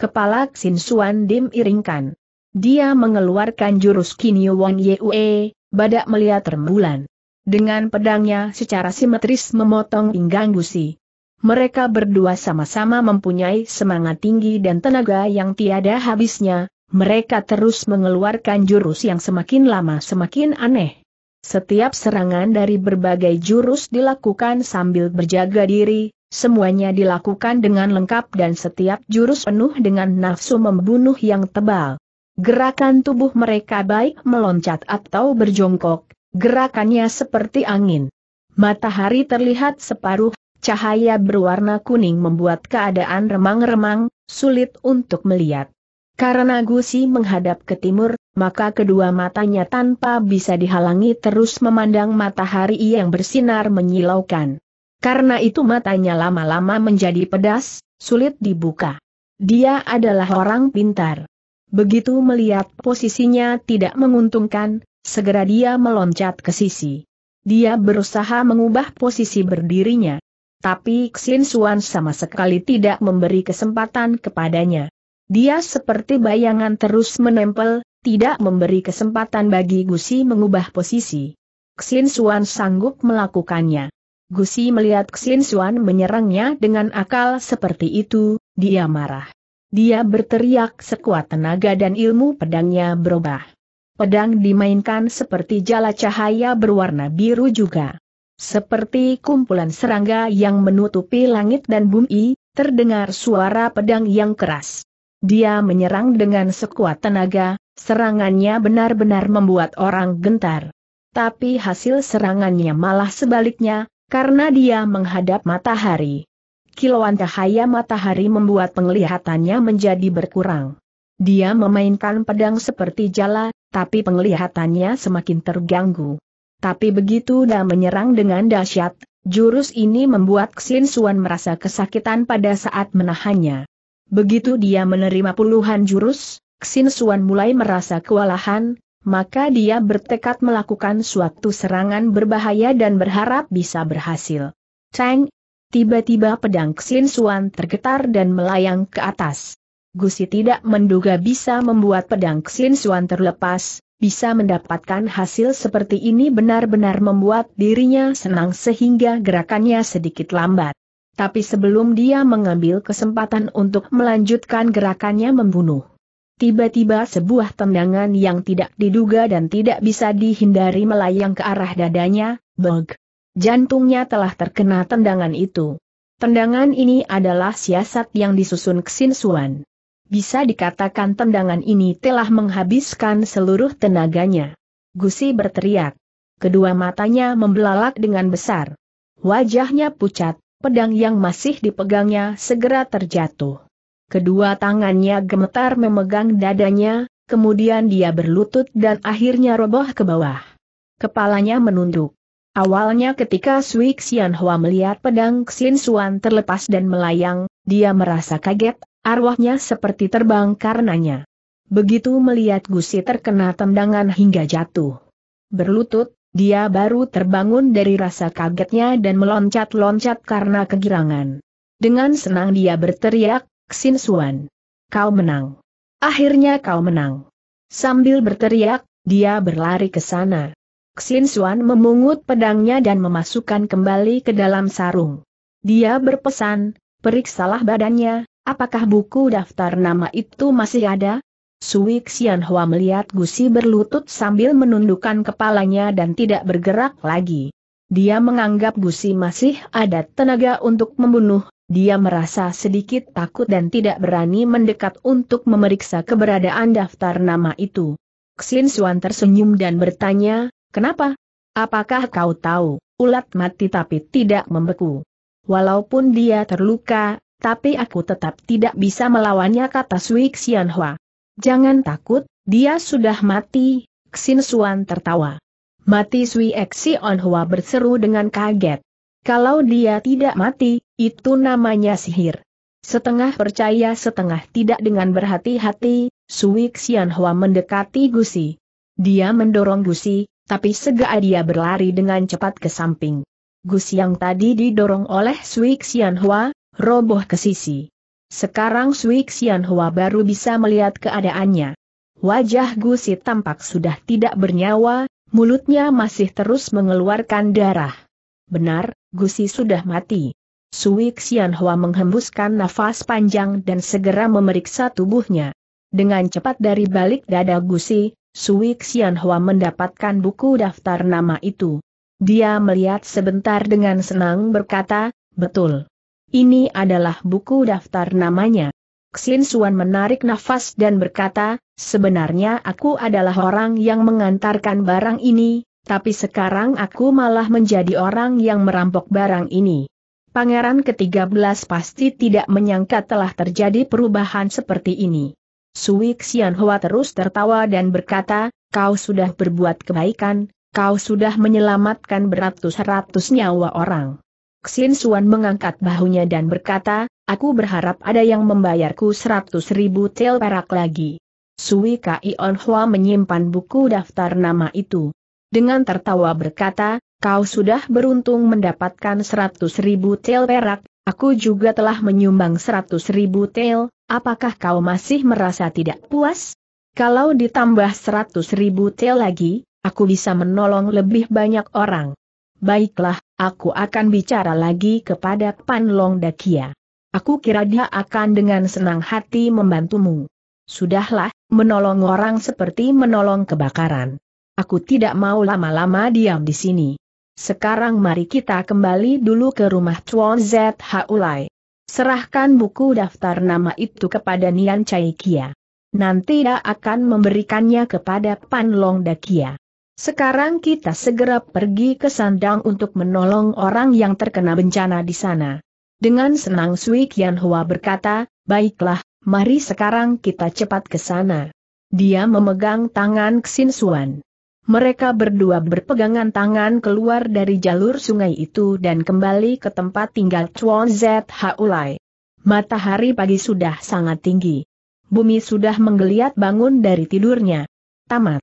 Kepala Xin Suan dimiringkan. Dia mengeluarkan jurus Kinyu Won Yue, badak melihat rembulan. Dengan pedangnya secara simetris memotong pinggang gusi mereka berdua sama-sama mempunyai semangat tinggi dan tenaga yang tiada habisnya, mereka terus mengeluarkan jurus yang semakin lama semakin aneh. Setiap serangan dari berbagai jurus dilakukan sambil berjaga diri, semuanya dilakukan dengan lengkap dan setiap jurus penuh dengan nafsu membunuh yang tebal. Gerakan tubuh mereka baik meloncat atau berjongkok, gerakannya seperti angin. Matahari terlihat separuh Cahaya berwarna kuning membuat keadaan remang-remang, sulit untuk melihat. Karena Gusi menghadap ke timur, maka kedua matanya tanpa bisa dihalangi terus memandang matahari yang bersinar menyilaukan. Karena itu matanya lama-lama menjadi pedas, sulit dibuka. Dia adalah orang pintar. Begitu melihat posisinya tidak menguntungkan, segera dia meloncat ke sisi. Dia berusaha mengubah posisi berdirinya tapi Xin Xuan sama sekali tidak memberi kesempatan kepadanya. Dia seperti bayangan terus menempel, tidak memberi kesempatan bagi Gusi mengubah posisi. Xin Xuan sanggup melakukannya. Gusi melihat Xin Xuan menyerangnya dengan akal seperti itu, dia marah. Dia berteriak sekuat tenaga dan ilmu pedangnya berubah. Pedang dimainkan seperti jala cahaya berwarna biru juga. Seperti kumpulan serangga yang menutupi langit dan bumi, terdengar suara pedang yang keras. Dia menyerang dengan sekuat tenaga, serangannya benar-benar membuat orang gentar. Tapi hasil serangannya malah sebaliknya, karena dia menghadap matahari. Kilauan cahaya matahari membuat penglihatannya menjadi berkurang. Dia memainkan pedang seperti jala, tapi penglihatannya semakin terganggu. Tapi begitu dah menyerang dengan dahsyat, jurus ini membuat Xin Suan merasa kesakitan pada saat menahannya. Begitu dia menerima puluhan jurus, Xin Suan mulai merasa kewalahan, maka dia bertekad melakukan suatu serangan berbahaya dan berharap bisa berhasil. Cheng! Tiba-tiba pedang Xin Suan tergetar dan melayang ke atas. Gusi tidak menduga bisa membuat pedang Xin Suan terlepas, bisa mendapatkan hasil seperti ini benar-benar membuat dirinya senang sehingga gerakannya sedikit lambat. Tapi sebelum dia mengambil kesempatan untuk melanjutkan gerakannya membunuh, Tiba-tiba sebuah tendangan yang tidak diduga dan tidak bisa dihindari melayang ke arah dadanya, bug. Jantungnya telah terkena tendangan itu. Tendangan ini adalah siasat yang disusun Xin Suan. Bisa dikatakan tendangan ini telah menghabiskan seluruh tenaganya. Gusi berteriak. Kedua matanya membelalak dengan besar. Wajahnya pucat, pedang yang masih dipegangnya segera terjatuh. Kedua tangannya gemetar memegang dadanya, kemudian dia berlutut dan akhirnya roboh ke bawah. Kepalanya menunduk. Awalnya ketika Sui Xianhua melihat pedang Xin Suan terlepas dan melayang, dia merasa kaget Arwahnya seperti terbang karenanya. Begitu melihat Gusi terkena tendangan hingga jatuh. Berlutut, dia baru terbangun dari rasa kagetnya dan meloncat-loncat karena kegirangan. Dengan senang dia berteriak, Xin Suan. Kau menang. Akhirnya kau menang. Sambil berteriak, dia berlari ke sana. Xin Suan memungut pedangnya dan memasukkan kembali ke dalam sarung. Dia berpesan, periksalah badannya, Apakah buku daftar nama itu masih ada? Sui Xian Hua melihat Gusi berlutut sambil menundukkan kepalanya dan tidak bergerak lagi. Dia menganggap Gusi masih ada tenaga untuk membunuh, dia merasa sedikit takut dan tidak berani mendekat untuk memeriksa keberadaan daftar nama itu. Xin Xuan tersenyum dan bertanya, kenapa? Apakah kau tahu, ulat mati tapi tidak membeku? Walaupun dia terluka, tapi aku tetap tidak bisa melawannya kata Sui Xianhua. Jangan takut, dia sudah mati, Xin Suan tertawa. Mati Sui Xianhua berseru dengan kaget. Kalau dia tidak mati, itu namanya sihir. Setengah percaya setengah tidak dengan berhati-hati, Sui Xianhua mendekati Gusi. Dia mendorong Gusi, tapi segera dia berlari dengan cepat ke samping. Gusi yang tadi didorong oleh Sui Xianhua, roboh ke sisi. Sekarang Sui Xian Hua baru bisa melihat keadaannya. Wajah Gu Si tampak sudah tidak bernyawa, mulutnya masih terus mengeluarkan darah. Benar, Gu Si sudah mati. Sui Xian Hua menghembuskan nafas panjang dan segera memeriksa tubuhnya. Dengan cepat dari balik dada Si, Sui Xian Hua mendapatkan buku daftar nama itu. Dia melihat sebentar dengan senang berkata, betul. Ini adalah buku daftar namanya. Xin Suan menarik nafas dan berkata, sebenarnya aku adalah orang yang mengantarkan barang ini, tapi sekarang aku malah menjadi orang yang merampok barang ini. Pangeran ke-13 pasti tidak menyangka telah terjadi perubahan seperti ini. Sui Hua terus tertawa dan berkata, kau sudah berbuat kebaikan, kau sudah menyelamatkan beratus-ratus nyawa orang. Xin Suan mengangkat bahunya dan berkata, aku berharap ada yang membayarku seratus ribu tel perak lagi. Sui Kai On Hua menyimpan buku daftar nama itu. Dengan tertawa berkata, kau sudah beruntung mendapatkan seratus ribu tel perak, aku juga telah menyumbang seratus ribu tel, apakah kau masih merasa tidak puas? Kalau ditambah seratus ribu tel lagi, aku bisa menolong lebih banyak orang. Baiklah, Aku akan bicara lagi kepada Pan Long Dakia. Aku kira dia akan dengan senang hati membantumu. Sudahlah, menolong orang seperti menolong kebakaran. Aku tidak mau lama-lama diam di sini. Sekarang mari kita kembali dulu ke rumah Chuan Zhaulai. Serahkan buku daftar nama itu kepada Nian Kia. Nanti dia akan memberikannya kepada Pan Long Dakia. Sekarang kita segera pergi ke sandang untuk menolong orang yang terkena bencana di sana. Dengan senang Sui Kian Hua berkata, baiklah, mari sekarang kita cepat ke sana. Dia memegang tangan Xin Suan. Mereka berdua berpegangan tangan keluar dari jalur sungai itu dan kembali ke tempat tinggal Chuan Zhaulai. Matahari pagi sudah sangat tinggi. Bumi sudah menggeliat bangun dari tidurnya. Tamat.